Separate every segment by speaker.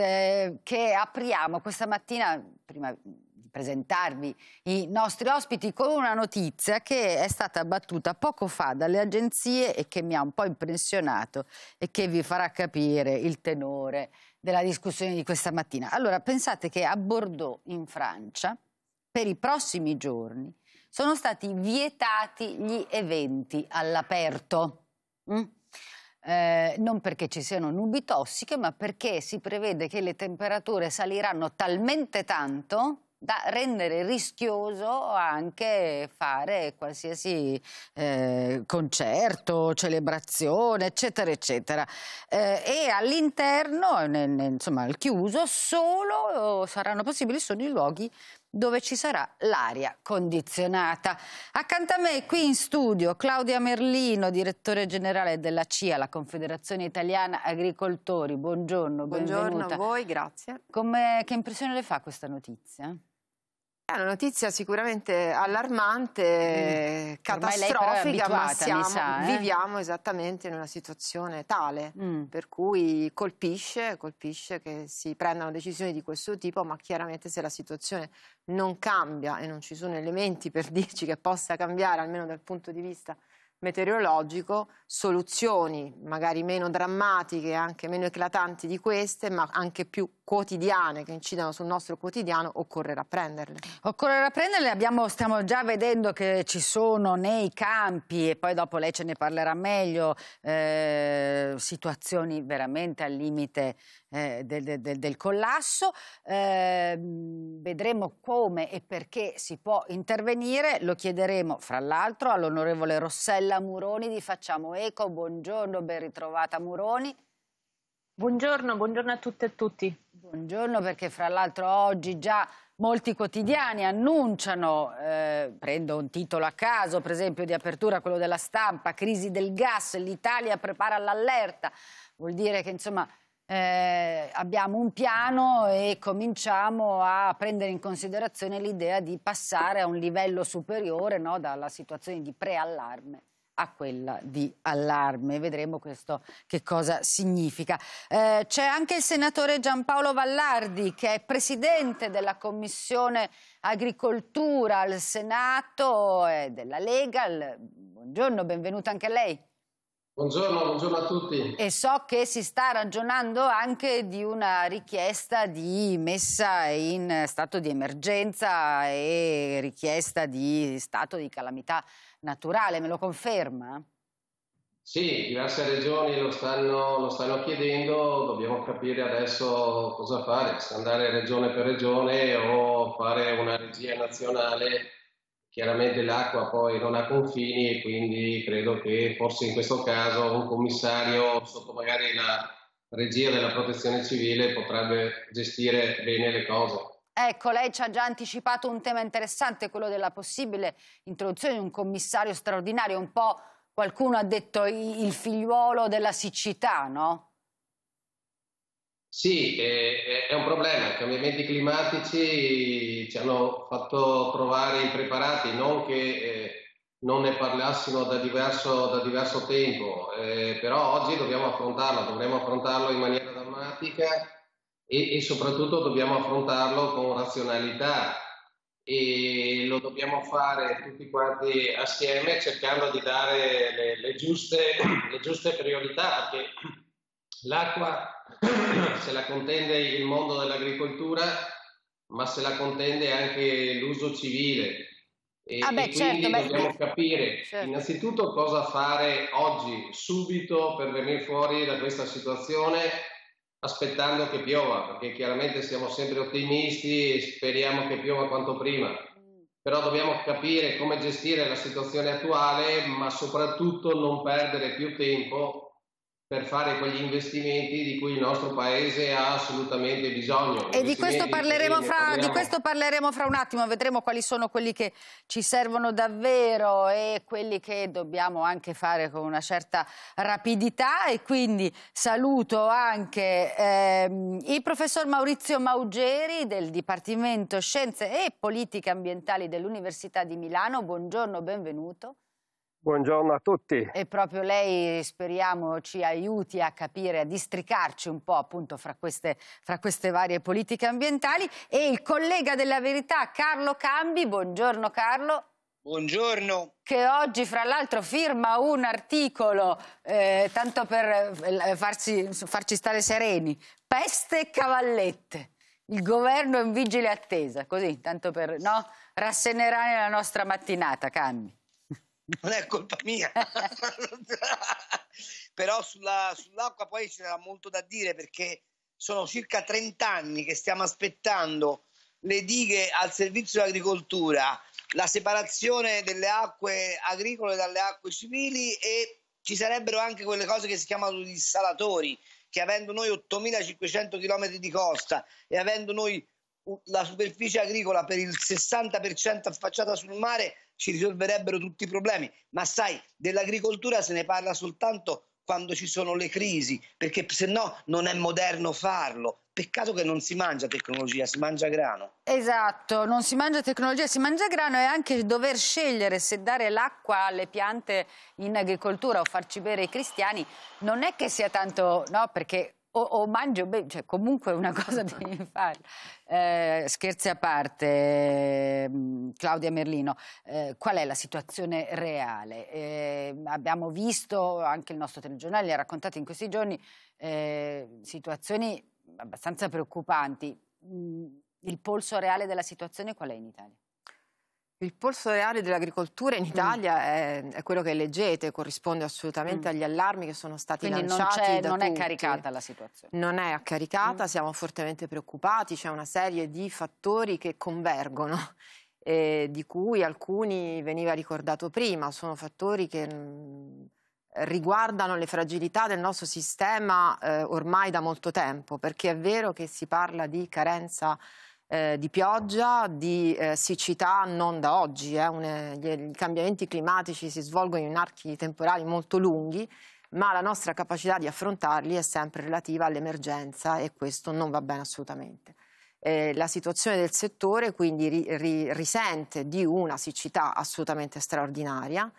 Speaker 1: Eh, che apriamo questa mattina, prima di presentarvi i nostri ospiti, con una notizia che è stata battuta poco fa dalle agenzie e che mi ha un po' impressionato e che vi farà capire il tenore della discussione di questa mattina. Allora, pensate che a Bordeaux, in Francia, per i prossimi giorni sono stati vietati gli eventi all'aperto. Mm? Eh, non perché ci siano nubi tossiche, ma perché si prevede che le temperature saliranno talmente tanto da rendere rischioso anche fare qualsiasi eh, concerto, celebrazione, eccetera, eccetera. Eh, e all'interno, insomma al chiuso, solo, oh, saranno possibili solo i luoghi dove ci sarà l'aria condizionata. Accanto a me qui in studio Claudia Merlino, direttore generale della CIA, la Confederazione Italiana Agricoltori. Buongiorno, Buongiorno benvenuta. a voi, grazie. Come, che impressione le fa questa notizia?
Speaker 2: È una notizia sicuramente allarmante, mm. catastrofica, ma siamo, sa, eh? viviamo esattamente in una situazione tale, mm. per cui colpisce, colpisce che si prendano decisioni di questo tipo, ma chiaramente se la situazione non cambia e non ci sono elementi per dirci che possa cambiare, almeno dal punto di vista meteorologico soluzioni magari meno drammatiche, anche meno eclatanti di queste, ma anche
Speaker 1: più quotidiane che incidano sul nostro quotidiano, occorrerà prenderle. Occorrerà prenderle, abbiamo, stiamo già vedendo che ci sono nei campi, e poi dopo lei ce ne parlerà meglio, eh, situazioni veramente al limite eh, del, del, del, collasso. Eh, vedremo come e perché si può intervenire. Lo chiederemo, fra l'altro, all'onorevole Rossella Muroni di Facciamo Eco. Buongiorno, ben ritrovata Muroni. Buongiorno, buongiorno a tutte e a tutti. Buongiorno perché fra l'altro oggi già molti quotidiani annunciano, eh, prendo un titolo a caso, per esempio di apertura quello della stampa, crisi del gas, l'Italia prepara l'allerta, vuol dire che insomma eh, abbiamo un piano e cominciamo a prendere in considerazione l'idea di passare a un livello superiore no? dalla situazione di preallarme a quella di allarme. Vedremo questo che cosa significa. Eh, c'è anche il senatore Giampaolo Vallardi che è presidente della Commissione Agricoltura al Senato eh, della Lega. Buongiorno, benvenuto anche a lei.
Speaker 3: Buongiorno, buongiorno, a tutti. E
Speaker 1: so che si sta ragionando anche di una richiesta di messa in stato di emergenza e richiesta di stato di calamità naturale, me lo conferma?
Speaker 3: Sì, diverse regioni lo stanno, lo stanno chiedendo, dobbiamo capire adesso cosa fare, se andare regione per regione o fare una regia nazionale Chiaramente l'acqua poi non ha confini e quindi credo che forse in questo caso un commissario sotto magari la regia della protezione civile potrebbe gestire bene le cose.
Speaker 1: Ecco, lei ci ha già anticipato un tema interessante, quello della possibile introduzione di un commissario straordinario, un po' qualcuno ha detto il figliuolo della siccità, no?
Speaker 3: Sì, è, un problema. I cambiamenti climatici ci hanno fatto trovare impreparati, non che eh, non ne parlassimo da diverso, da diverso tempo, eh, però oggi dobbiamo affrontarlo, dovremo affrontarlo in maniera drammatica e, e soprattutto dobbiamo affrontarlo con razionalità e lo dobbiamo fare tutti quanti assieme cercando di dare le, le, giuste, le giuste priorità perché L'acqua se la contende il mondo dell'agricoltura, ma se la contende anche l'uso civile. E, ah beh, e quindi certo, dobbiamo beh, capire certo. innanzitutto cosa fare oggi, subito, per venire fuori da questa situazione, aspettando che piova, perché chiaramente siamo sempre ottimisti e speriamo che piova quanto prima però dobbiamo capire come gestire la situazione attuale, ma soprattutto non perdere più tempo per fare quegli investimenti di cui il nostro paese ha assolutamente bisogno. E di questo, fra, di questo,
Speaker 1: parleremo fra, un attimo, vedremo quali sono quelli che ci servono davvero e quelli che dobbiamo anche fare con una certa rapidità e quindi saluto anche ehm, il professor Maurizio Maugeri del Dipartimento Scienze e Politiche Ambientali dell'Università di Milano. Buongiorno, benvenuto. Buongiorno a tutti. E proprio lei speriamo ci aiuti a capire, a districarci un po' appunto fra queste, fra queste varie politiche ambientali e il collega della verità Carlo Cambi. Buongiorno Carlo.
Speaker 4: Buongiorno.
Speaker 1: Che oggi fra l'altro firma un articolo, eh, tanto per eh, farci, farci stare sereni, peste e cavallette. Il governo in vigile attesa, così, tanto per no, rassenerare la nostra mattinata, Cambi non è colpa mia.
Speaker 4: Però sulla, sull'acqua poi c'era molto da dire perché sono circa 30 anni che stiamo aspettando le dighe al servizio dell'agricoltura, la separazione delle acque agricole dalle acque civili e ci sarebbero anche quelle cose che si chiamano gli salatori, che avendo noi 8.500 km di costa e avendo noi la superficie agricola per il 60% affacciata sul mare, ci risolverebbero tutti i problemi, ma sai, dell'agricoltura se ne parla soltanto quando ci sono le crisi, perché se no non è moderno farlo. Peccato che non si mangia tecnologia, si mangia grano.
Speaker 1: Esatto, non si mangia tecnologia, si mangia grano e anche dover scegliere se dare l'acqua alle piante in agricoltura o farci bere i cristiani non è che sia tanto, no, perché o, o mangio bene, cioè comunque una cosa devi fare. Eh, scherzi a parte, mm, Claudia Merlino, eh, qual è la situazione reale? Eh, abbiamo visto, anche il nostro telegiornale ha raccontato in questi giorni, eh, situazioni abbastanza preoccupanti. Mm, il polso reale della situazione qual è in Italia?
Speaker 2: Il polso reale dell'agricoltura in mm. Italia mm. è, è, quello che leggete, corrisponde assolutamente mm. agli allarmi che sono stati Quindi lanciati. Quindi non, non è caricata
Speaker 1: la situazione.
Speaker 2: Non è caricata, mm. siamo fortemente preoccupati, c'è una serie di fattori che convergono. Eh, di cui alcuni veniva ricordato prima, sono fattori che mm, riguardano le fragilità del nostro sistema eh, ormai da molto tempo, perché è vero che si parla di carenza eh, di pioggia, di eh, siccità non da oggi, eh, un, gli, i cambiamenti climatici si svolgono in archi temporali molto lunghi, ma la nostra capacità di affrontarli è sempre relativa all'emergenza e questo non va bene assolutamente. Eh, la situazione del settore quindi ri, ri, risente di una siccità assolutamente straordinaria,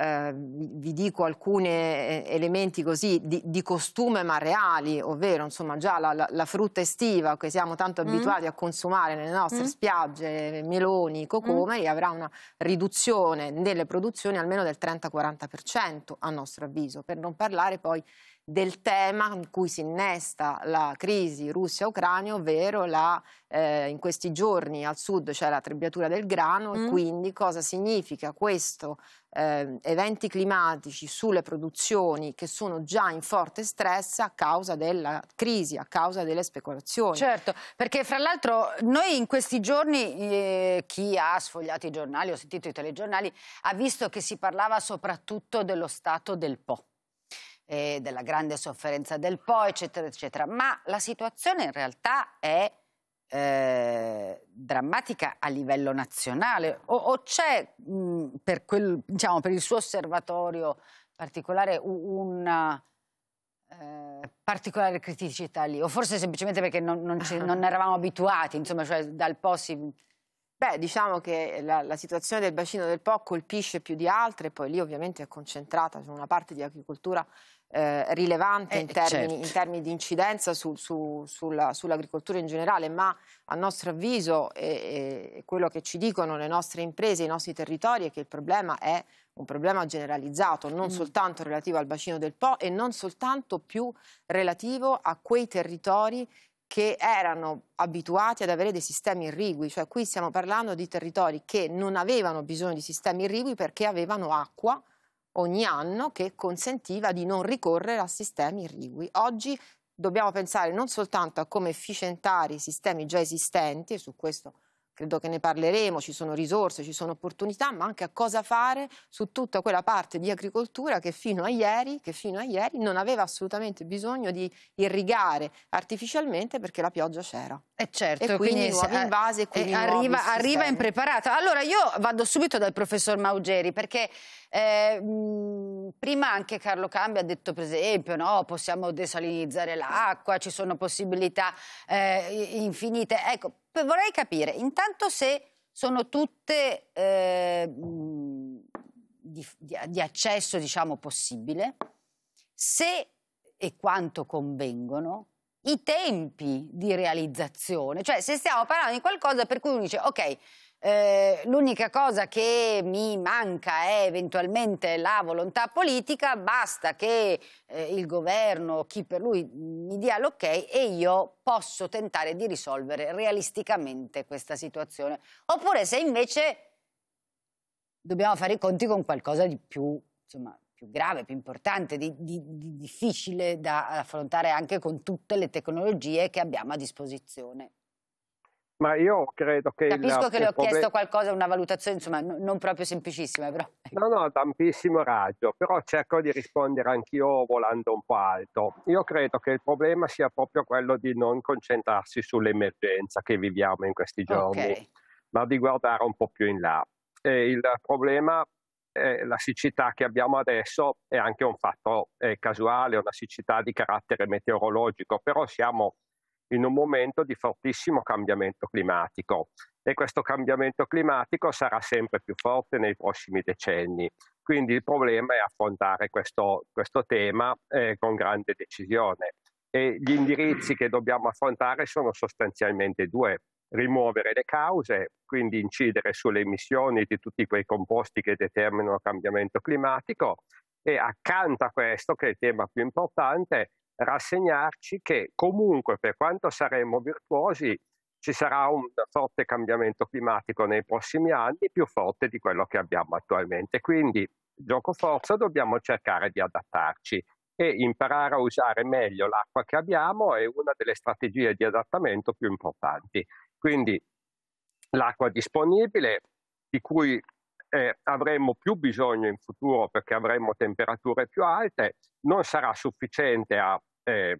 Speaker 2: eh, vi dico alcuni eh, elementi così di, di, costume ma reali, ovvero insomma già la, la, la frutta estiva che siamo tanto mm. abituati a consumare nelle nostre mm. spiagge, meloni, cocomeri, mm. avrà una riduzione delle produzioni almeno del 30-40% a nostro avviso, per non parlare poi del tema in cui si innesta la crisi Russia-Ucraina, ovvero la, eh, in questi giorni al sud c'è la trebbiatura del grano mm. e quindi cosa significa questo eh, eventi climatici sulle produzioni che sono già in forte stress a causa della crisi, a causa delle speculazioni.
Speaker 1: Certo, perché fra l'altro noi in questi giorni, eh, chi ha sfogliato i giornali, o sentito i telegiornali, ha visto che si parlava soprattutto dello stato del po' eh, della grande sofferenza del Po, eccetera, eccetera. Ma la situazione in realtà è eh, drammatica a livello nazionale o, o c'è per, quel, diciamo, per il suo osservatorio particolare una eh, particolare criticità lì o forse semplicemente perché non, non, ci, non eravamo abituati insomma cioè dal Po si... Beh, diciamo che la, la,
Speaker 2: situazione del bacino del Po colpisce più di altre, poi lì ovviamente è concentrata, su una parte di agricoltura eh, rilevante eh, in, termini, certo. in, termini, di incidenza su, su, sulla, sull'agricoltura in generale, ma a nostro avviso e, quello che ci dicono le nostre imprese, i nostri territori è che il problema è un problema generalizzato, non mm. soltanto relativo al bacino del Po e non soltanto più relativo a quei territori che erano abituati ad avere dei sistemi irrigui, cioè qui stiamo parlando di territori che non avevano bisogno di sistemi irrigui perché avevano acqua, ogni anno che consentiva di non ricorrere a sistemi irrigui. Oggi dobbiamo pensare non soltanto a come efficientare i sistemi già esistenti, e su questo credo che ne parleremo, ci sono risorse, ci sono opportunità, ma anche a cosa fare su tutta quella parte di agricoltura che fino a ieri, fino a ieri non aveva assolutamente bisogno di irrigare artificialmente perché la pioggia
Speaker 1: c'era. Eh, certo, e certo, e quindi, quindi nuovi invasi e quindi eh, arriva, arriva impreparata. Allora io vado subito dal professor Maugeri perché eh, prima anche Carlo Cambi ha detto per esempio no, possiamo desalinizzare l'acqua, ci sono possibilità eh, infinite. Ecco, vorrei capire intanto se sono tutte eh, di, di, accesso diciamo, possibile, se e quanto convengono i tempi di realizzazione, cioè se stiamo parlando di qualcosa per cui uno dice ok, eh, l'unica cosa che mi manca è eventualmente la volontà politica, basta che eh, il governo, chi per lui, mm, mi dia l'ok e io posso tentare di risolvere realisticamente questa situazione. Oppure se invece dobbiamo fare i conti con qualcosa di più, insomma, più grave, più importante, di, di, di difficile da affrontare anche con tutte le tecnologie che abbiamo a disposizione.
Speaker 5: Ma io credo che... Capisco il, che le ho problema... chiesto
Speaker 1: qualcosa, una valutazione insomma non proprio semplicissima però.
Speaker 5: Ecco. No, no, ampissimo raggio, però cerco di rispondere anch'io volando un po' alto. Io credo che il problema sia proprio quello di non concentrarsi sull'emergenza che viviamo in questi giorni, okay. ma di guardare un po' più in là. E il problema eh, la siccità che abbiamo adesso è anche un fatto eh, casuale, una siccità di carattere meteorologico, però siamo in un momento di fortissimo cambiamento climatico e questo cambiamento climatico sarà sempre più forte nei prossimi decenni. Quindi il problema è affrontare questo, questo tema eh, con grande decisione e gli indirizzi che dobbiamo affrontare sono sostanzialmente due. Rimuovere le cause, quindi incidere sulle emissioni di tutti quei composti che determinano il cambiamento climatico e accanto a questo, che è il tema più importante, rassegnarci che comunque per quanto saremo virtuosi ci sarà un forte cambiamento climatico nei prossimi anni più forte di quello che abbiamo attualmente. Quindi, gioco forza, dobbiamo cercare di adattarci e imparare a usare meglio l'acqua che abbiamo è una delle strategie di adattamento più importanti. Quindi l'acqua disponibile, di cui eh, avremo più bisogno in futuro perché avremo temperature più alte, non sarà sufficiente a eh,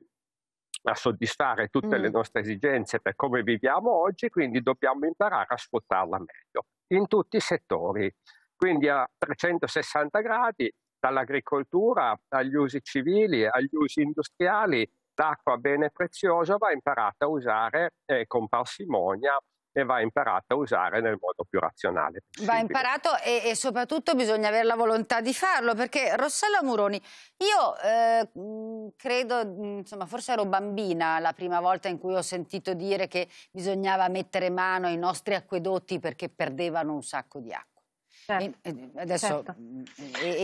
Speaker 5: a soddisfare tutte mm. le nostre esigenze per come viviamo oggi, quindi dobbiamo imparare a sfruttarla meglio in tutti i settori, quindi a 360 gradi, dall'agricoltura agli usi civili, agli usi industriali, l'acqua bene preziosa va imparata a usare eh, con parsimonia e va imparato a usare nel modo più razionale. Possibile.
Speaker 1: Va imparato e, e, soprattutto bisogna avere la volontà di farlo, perché Rossella Muroni, io eh, mm, credo, mm, insomma, forse ero bambina la prima volta in cui ho sentito dire che bisognava mettere mano ai nostri acquedotti perché perdevano un sacco di acqua. Certo, e, adesso, certo. Mm,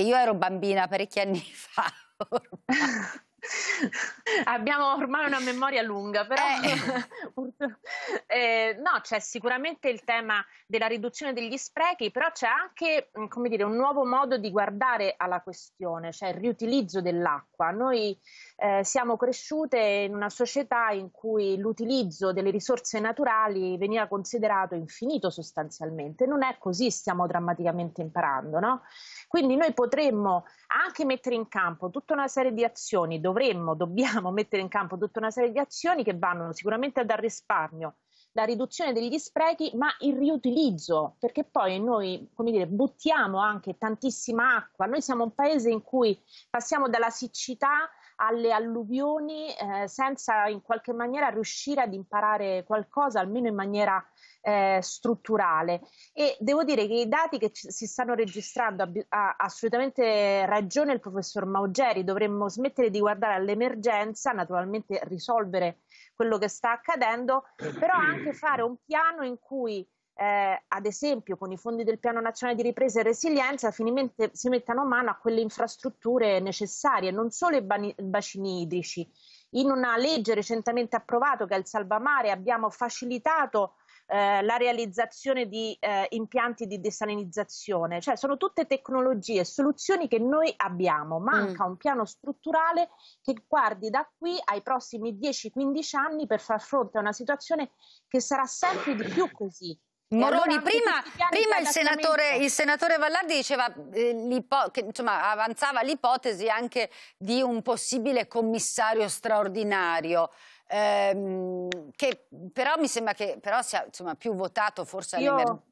Speaker 1: io ero bambina parecchi anni fa.
Speaker 6: Abbiamo ormai una memoria lunga, però eh. eh, no, c'è sicuramente il tema della riduzione degli sprechi, però c'è anche mm, dire, un nuovo modo di guardare alla questione, cioè il riutilizzo dell'acqua. Noi eh, siamo cresciute in una società in cui l'utilizzo delle risorse naturali veniva considerato infinito sostanzialmente. Non è così, stiamo drammaticamente imparando, no? Quindi noi potremmo anche mettere in campo tutta una serie di azioni, dovremmo, dobbiamo mettere in campo tutta una serie di azioni che vanno sicuramente dal risparmio, la riduzione degli sprechi, ma il riutilizzo, perché poi noi, come dire, buttiamo anche tantissima acqua. Noi siamo un paese in cui passiamo dalla siccità alle alluvioni eh, senza in qualche maniera riuscire ad imparare qualcosa, almeno in maniera eh, strutturale. E devo dire che i dati che ci, si stanno registrando ha, ha, assolutamente ragione il professor Maugeri, dovremmo smettere di guardare all'emergenza, naturalmente risolvere quello che sta accadendo, però anche fare un piano in cui eh, ad esempio con i fondi del Piano Nazionale di Ripresa e Resilienza, finalmente si mettano mano a quelle infrastrutture necessarie, non solo i bani, bacini idrici. In una legge recentemente approvata, che è il Salvamare, abbiamo facilitato eh, la realizzazione di eh, impianti di desalinizzazione, cioè sono tutte tecnologie e soluzioni che noi abbiamo. Manca mm. un piano strutturale che guardi da qui ai prossimi 10-15 anni per far fronte a una
Speaker 1: situazione che sarà sempre di più così Moroni, allora, prima, prima il, senatore, il, senatore, Vallardi diceva, eh, che, insomma, avanzava l'ipotesi anche di un possibile commissario straordinario. Ehm, che però mi sembra che però sia insomma, più votato forse Io... all'emergenza.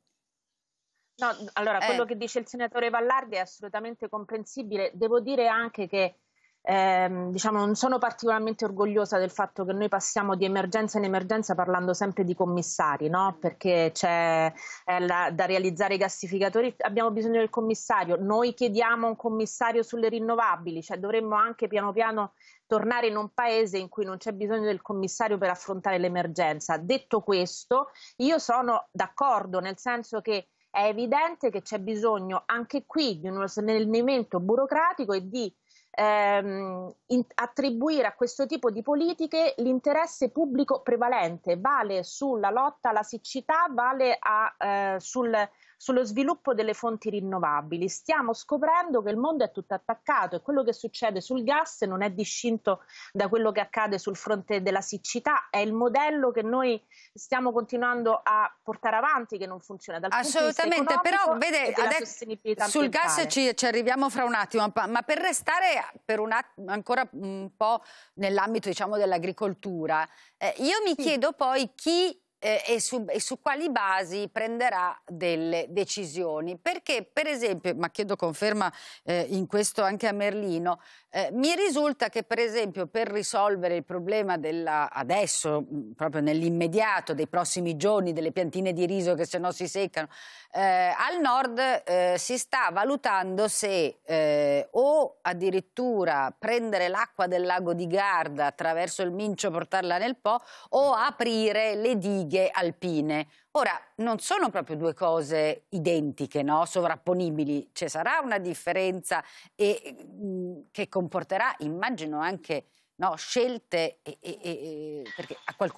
Speaker 1: No,
Speaker 6: allora, eh. quello che dice il senatore Vallardi è assolutamente comprensibile. Devo dire anche che eh, diciamo, non sono particolarmente orgogliosa del fatto che noi passiamo di emergenza in emergenza parlando sempre di commissari, no? perché c'è la, da realizzare i gassificatori, abbiamo bisogno del commissario, noi chiediamo un commissario sulle rinnovabili, cioè dovremmo anche piano piano tornare in un paese in cui non c'è bisogno del commissario per affrontare l'emergenza. Detto questo, io sono d'accordo, nel senso che è evidente che c'è bisogno anche qui di uno snellimento burocratico e di ehm, in, attribuire a questo tipo di politiche l'interesse pubblico prevalente, vale sulla lotta alla siccità, vale a, eh, sul, sullo sviluppo delle fonti rinnovabili. Stiamo scoprendo che il mondo è tutto attaccato e quello che succede sul gas non è discinto da quello che accade sul fronte della siccità, è il modello che noi stiamo continuando a portare avanti che non funziona dal Assolutamente, però vede, adesso, sul gas
Speaker 1: ci, ci, arriviamo fra un attimo, ma per restare per un ancora un po' nell'ambito diciamo, dell'agricoltura, eh, io mi sì. chiedo poi chi eh, e, su, e, su, quali basi prenderà delle decisioni. Perché, per esempio, ma chiedo conferma eh, in questo anche a Merlino, eh, mi risulta che, per esempio, per risolvere il problema della, adesso, proprio nell'immediato, dei prossimi giorni, delle piantine di riso che se no si seccano, eh, al nord eh, si sta valutando se eh, o addirittura prendere l'acqua del lago di Garda attraverso il Mincio, e portarla nel Po, o aprire le dighe dighe alpine. Ora, non sono proprio due cose identiche, no? sovrapponibili, ci sarà una differenza e, mh, che comporterà, immagino, anche no, scelte, e, e, perché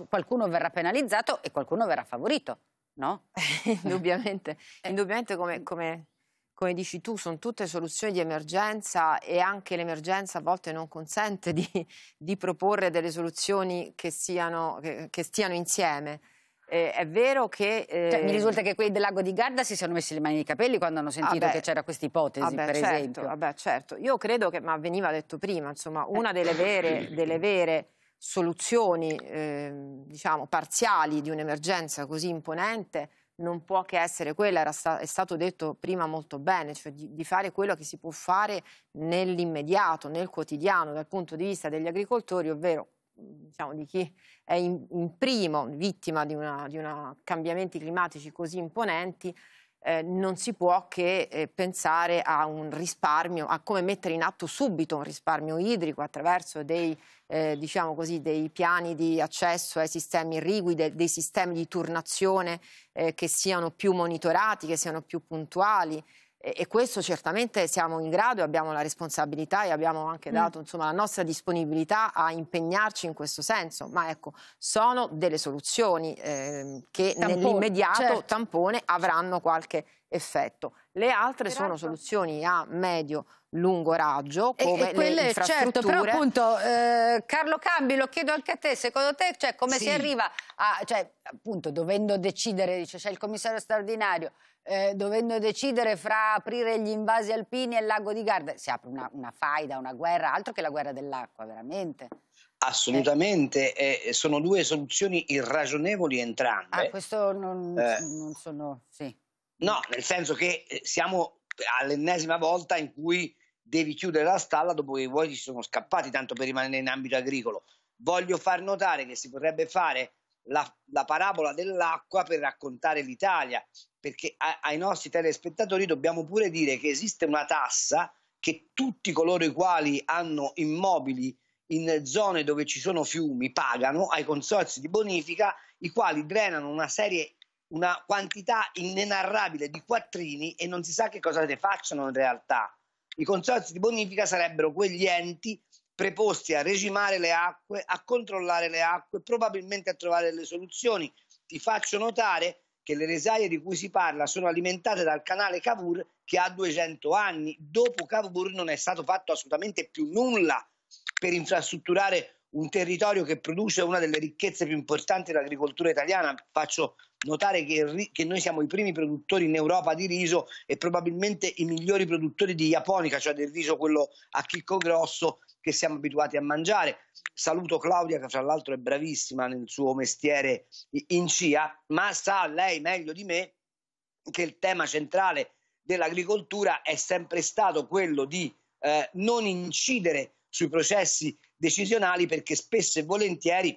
Speaker 1: qualcuno verrà penalizzato e qualcuno verrà favorito, no? indubbiamente, eh. indubbiamente come,
Speaker 2: come come dici tu, sono tutte soluzioni di emergenza e anche l'emergenza a volte non consente di, di proporre delle soluzioni che, siano, che, che stiano insieme. Eh, è vero che... Eh... Cioè, mi risulta eh, che quelli del lago di Garda si siano messi le mani nei capelli quando hanno sentito vabbè, che c'era questa ipotesi, per certo, esempio. Vabbè, certo. Io credo che, ma veniva detto prima, insomma, eh. una delle vere, delle vere soluzioni, eh, diciamo, parziali di un'emergenza così imponente non può che essere quella, sta, è stato detto prima molto bene, cioè di, di fare quello che si può fare nell'immediato, nel quotidiano, dal punto di vista degli agricoltori, ovvero Mm, diciamo, di chi è in, in primo vittima di, una, di una cambiamenti climatici così imponenti, eh, non si può che eh, pensare a un risparmio, a come mettere in atto subito un risparmio idrico attraverso dei, eh, diciamo così, dei piani di accesso ai sistemi irrigui, de dei sistemi di turnazione eh, che siano più monitorati, che siano più puntuali, e, questo certamente siamo in grado e abbiamo la responsabilità e abbiamo anche mm. dato mm. insomma, la nostra disponibilità a impegnarci in questo senso, ma ecco, sono delle soluzioni eh, che nell'immediato certo. tampone avranno qualche effetto. Le altre sono soluzioni a medio lungo raggio come e, e quelle, Certo, però appunto
Speaker 1: eh, Carlo Cambi lo chiedo anche a te, secondo te cioè, come sì. si arriva a, cioè, appunto dovendo decidere, dice c'è il commissario straordinario, eh, dovendo decidere fra aprire gli invasi alpini e il lago di Garda, si apre una, una faida, una guerra, altro che la guerra dell'acqua, veramente.
Speaker 4: Assolutamente, eh. Eh, sono due soluzioni irragionevoli entrambe. Ah,
Speaker 1: questo non, eh. non sono... Sì.
Speaker 4: No, nel senso che eh, siamo all'ennesima volta in cui devi chiudere la stalla dopo che i vuoi ci sono scappati, tanto per rimanere in ambito agricolo. Voglio far notare che si potrebbe fare la, la parabola dell'acqua per raccontare l'Italia, perché a, ai nostri telespettatori dobbiamo pure dire che esiste una tassa che tutti coloro i quali hanno immobili in zone dove ci sono fiumi pagano ai consorzi di bonifica, i quali drenano una serie una quantità inenarrabile di quattrini e non si sa che cosa ne facciano in realtà. I consorzi di bonifica sarebbero quegli enti preposti a regimare le acque, a controllare le acque, probabilmente a trovare delle soluzioni. Ti faccio notare che le resaie di cui si parla sono alimentate dal canale Cavour che ha 200 anni. Dopo Cavour non è stato fatto assolutamente più nulla per infrastrutturare un territorio che produce una delle ricchezze più importanti dell'agricoltura italiana. Faccio notare che, che, noi siamo i primi produttori in Europa di riso e probabilmente i migliori produttori di Japonica, cioè del riso quello a chicco grosso che siamo abituati a mangiare. Saluto Claudia che fra l'altro è bravissima nel suo mestiere in CIA, ma sa lei meglio di me che il tema centrale dell'agricoltura è sempre stato quello di eh, non incidere sui processi decisionali perché spesso e volentieri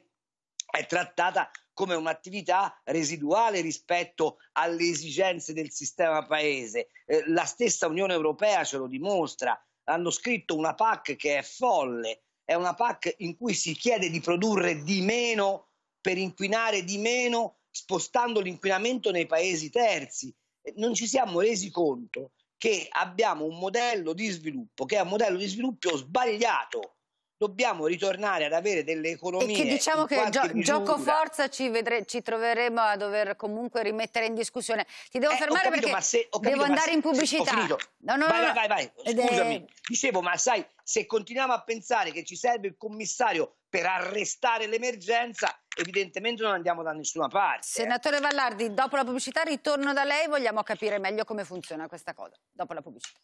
Speaker 4: è trattata come un'attività residuale rispetto alle esigenze del sistema paese. Eh, la stessa Unione Europea ce lo dimostra, hanno scritto una PAC che è folle, è una PAC in cui si chiede di produrre di meno per inquinare di meno spostando l'inquinamento nei paesi terzi. Non ci siamo resi conto che abbiamo un modello di sviluppo che è un modello di sviluppo sbagliato dobbiamo ritornare ad avere delle economie. E che diciamo che gio misura. gioco forza
Speaker 1: ci, ci, troveremo a dover comunque rimettere in discussione. Ti devo eh, fermare capito, perché se, capito, devo andare se, in pubblicità. No, no, vai, no, vai, vai,
Speaker 4: vai, Scusami. È... Dicevo, ma sai, se continuiamo a pensare che ci serve il commissario per arrestare l'emergenza, evidentemente non andiamo da nessuna parte. Senatore
Speaker 1: Vallardi, dopo la pubblicità ritorno da lei, vogliamo capire meglio come funziona questa cosa. Dopo la pubblicità.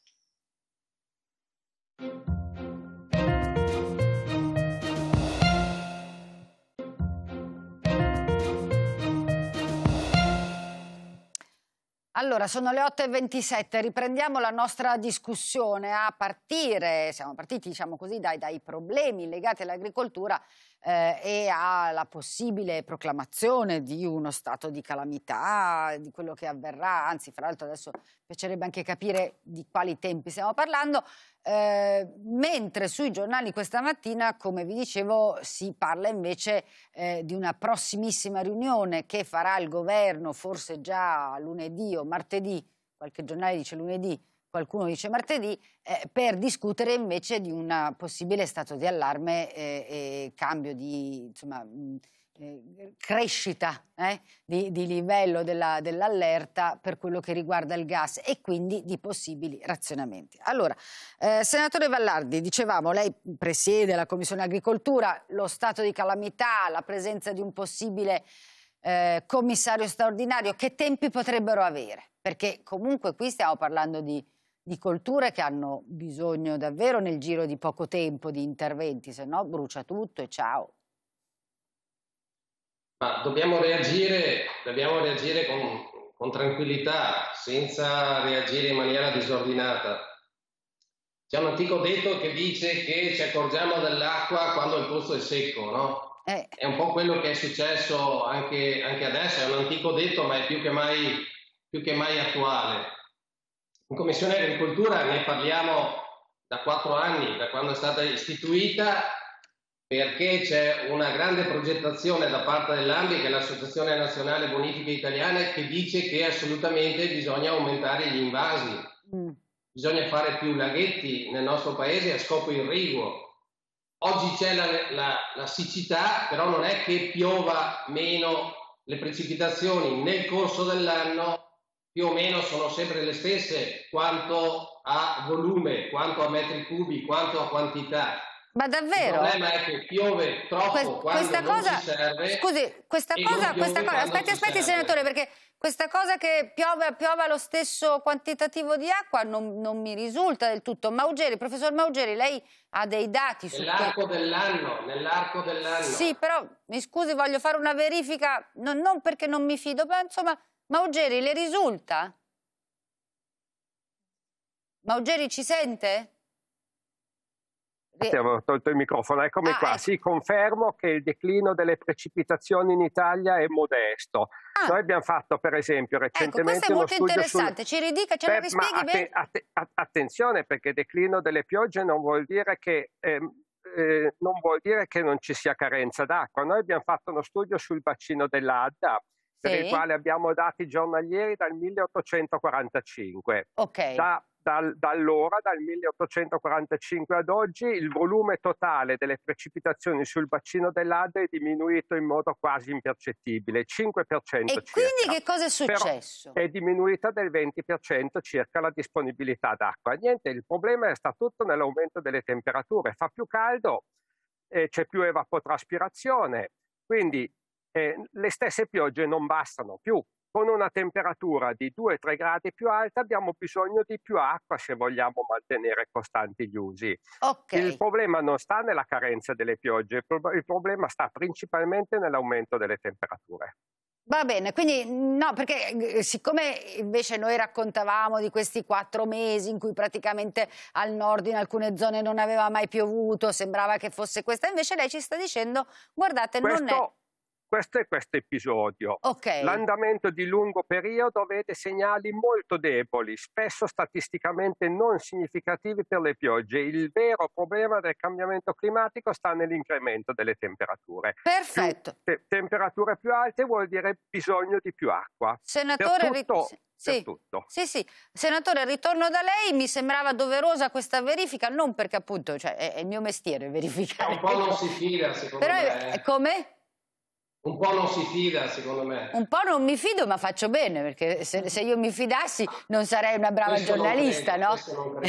Speaker 1: Allora, sono le 8.27, riprendiamo la nostra discussione a partire, siamo partiti diciamo così, dai, dai problemi legati all'agricoltura eh, e alla possibile proclamazione di uno stato di calamità, di quello che avverrà, anzi fra l'altro adesso piacerebbe anche capire di quali tempi stiamo parlando, eh, mentre sui giornali questa mattina, come vi dicevo, si parla invece eh, di una prossimissima riunione che farà il governo forse già lunedì o martedì, qualche giornale dice lunedì, qualcuno dice martedì, eh, per discutere invece di un possibile stato di allarme eh, e cambio di insomma, mh, eh, crescita eh, di, di, livello dell'allerta dell per quello che riguarda il gas e quindi di possibili razionamenti. Allora, eh, senatore Vallardi, dicevamo, lei presiede la Commissione Agricoltura, lo stato di calamità, la presenza di un possibile... Eh, commissario straordinario, che tempi potrebbero avere? Perché comunque qui stiamo parlando di di colture che hanno bisogno davvero nel giro di poco tempo di interventi, se no brucia tutto e ciao. Ma dobbiamo reagire,
Speaker 3: dobbiamo reagire con, con tranquillità, senza reagire in maniera disordinata. C'è un antico detto che dice che ci accorgiamo dell'acqua quando il pozzo è secco, no? Eh. È un po' quello che è successo anche, anche, adesso, è un antico detto ma è più che mai, più che mai attuale. In Commissione Agricoltura ne parliamo da quattro anni, da quando è stata istituita, perché c'è una grande progettazione da parte dell'AMBI, che è l'Associazione Nazionale Bonifiche Italiane, che dice che assolutamente bisogna aumentare gli invasi, mm. bisogna fare più laghetti nel nostro paese a scopo irriguo. Oggi c'è la, la, la siccità, però non è che piova meno le precipitazioni nel corso dell'anno più o meno sono sempre le stesse quanto a volume, quanto a metri cubi, quanto a quantità.
Speaker 1: Ma davvero? Il problema è
Speaker 3: che piove troppo que- questa cosa, serve, Scusi,
Speaker 1: questa cosa, questa cosa aspetti, aspetti senatore, perché questa cosa che piove, piova lo stesso quantitativo di acqua non, non, mi risulta del tutto. Maugeri, professor Maugeri, lei ha dei dati su Nell'arco
Speaker 3: dell'anno, nell'arco dell'anno. Sì,
Speaker 1: però mi scusi, voglio fare una verifica, non, non perché non mi fido, ma insomma ma Uggeri le risulta? Ma Uggeri ci sente?
Speaker 5: Abbiamo tolto il microfono, eccomi ah, qua. Ecco. Sì, confermo che il declino delle precipitazioni in Italia è modesto. Ah. Noi abbiamo fatto, per esempio, recentemente. Ecco, questo è molto interessante, sul... ci ridica, ce Beh, lo eh, rispieghi bene. Att att attenzione, perché declino delle piogge non vuol dire che. Ehm, eh, non vuol dire che non ci sia carenza d'acqua. Noi abbiamo fatto uno studio sul bacino dell'Adda per il quale abbiamo dati giornalieri dal 1845. Ok. Da, da, allora, dal 1845 ad oggi, il volume totale delle precipitazioni sul bacino dell'Adda è diminuito in modo quasi impercettibile, 5% e quindi che cosa è successo? Però è diminuita del 20% circa la disponibilità d'acqua. Niente, il problema sta tutto nell'aumento delle temperature. Fa più caldo, eh, c'è più evapotraspirazione, quindi eh, le stesse piogge non bastano più. Con una temperatura di 2-3 gradi più alta abbiamo bisogno di più acqua se vogliamo mantenere costanti gli usi. Okay. Il problema non sta nella carenza delle piogge, il problema sta principalmente nell'aumento delle temperature.
Speaker 1: Va bene, quindi no, perché eh, siccome invece noi raccontavamo di questi quattro mesi in cui praticamente al nord in alcune zone non aveva mai piovuto, sembrava che fosse questa, invece lei ci sta dicendo guardate Questo... non è
Speaker 5: questo è questo episodio. Okay. L'andamento di lungo periodo vede segnali molto deboli, spesso statisticamente non significativi per le piogge. Il vero problema del cambiamento climatico sta nell'incremento delle temperature. Perfetto. te temperature più alte vuol dire bisogno di più acqua. Senatore, sì, sì,
Speaker 1: sì, Senatore, ritorno da lei. Mi sembrava doverosa questa verifica, non perché appunto cioè, è, è, il mio mestiere verificare. Un po' non
Speaker 3: si fida, secondo Però, me. Come? Un po' non si fida, secondo me.
Speaker 1: Un po' non mi fido, ma faccio bene, perché se, se io mi fidassi non sarei una brava questo giornalista, credo, no?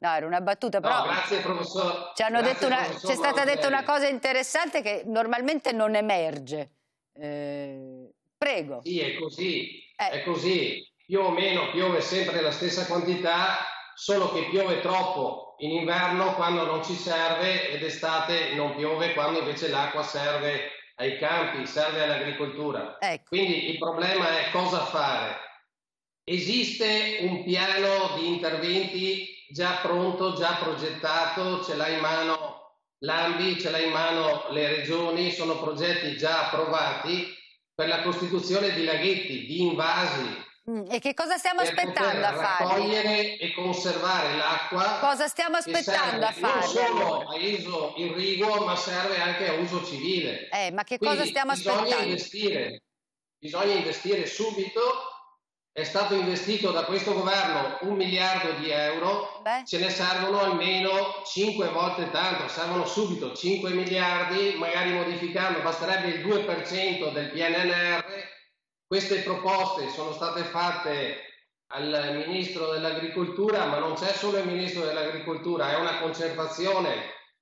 Speaker 1: no, era una battuta, però... No,
Speaker 3: grazie, professor. Ci c'è stata detta una
Speaker 1: cosa interessante che normalmente non emerge. Eh, prego. Sì, è
Speaker 3: così, eh. è così. Più o meno piove sempre la stessa quantità, solo che piove troppo in inverno quando non ci serve ed estate non piove quando invece l'acqua serve ai campi, serve all'agricoltura. Ecco. Quindi il problema è cosa fare. Esiste un piano di interventi già pronto, già progettato, ce l'ha in mano l'AMBI, ce l'ha in mano le regioni, sono progetti già approvati per la costituzione di laghetti, di invasi,
Speaker 1: Mm, e che cosa stiamo aspettando a fare? Raccogliere
Speaker 3: e conservare l'acqua.
Speaker 1: Cosa stiamo aspettando a fare? Non solo
Speaker 3: a ISO irriguo, ma serve anche a uso civile.
Speaker 1: Eh, ma che Quindi cosa stiamo aspettando? Bisogna
Speaker 3: investire, bisogna investire subito. È stato investito da questo governo un miliardo di euro, Beh. ce ne servono almeno cinque volte tanto, servono subito 5 miliardi, magari modificando, basterebbe il 2% del PNNR queste proposte sono state fatte al Ministro dell'Agricoltura, ma non c'è solo il Ministro dell'Agricoltura, è una concertazione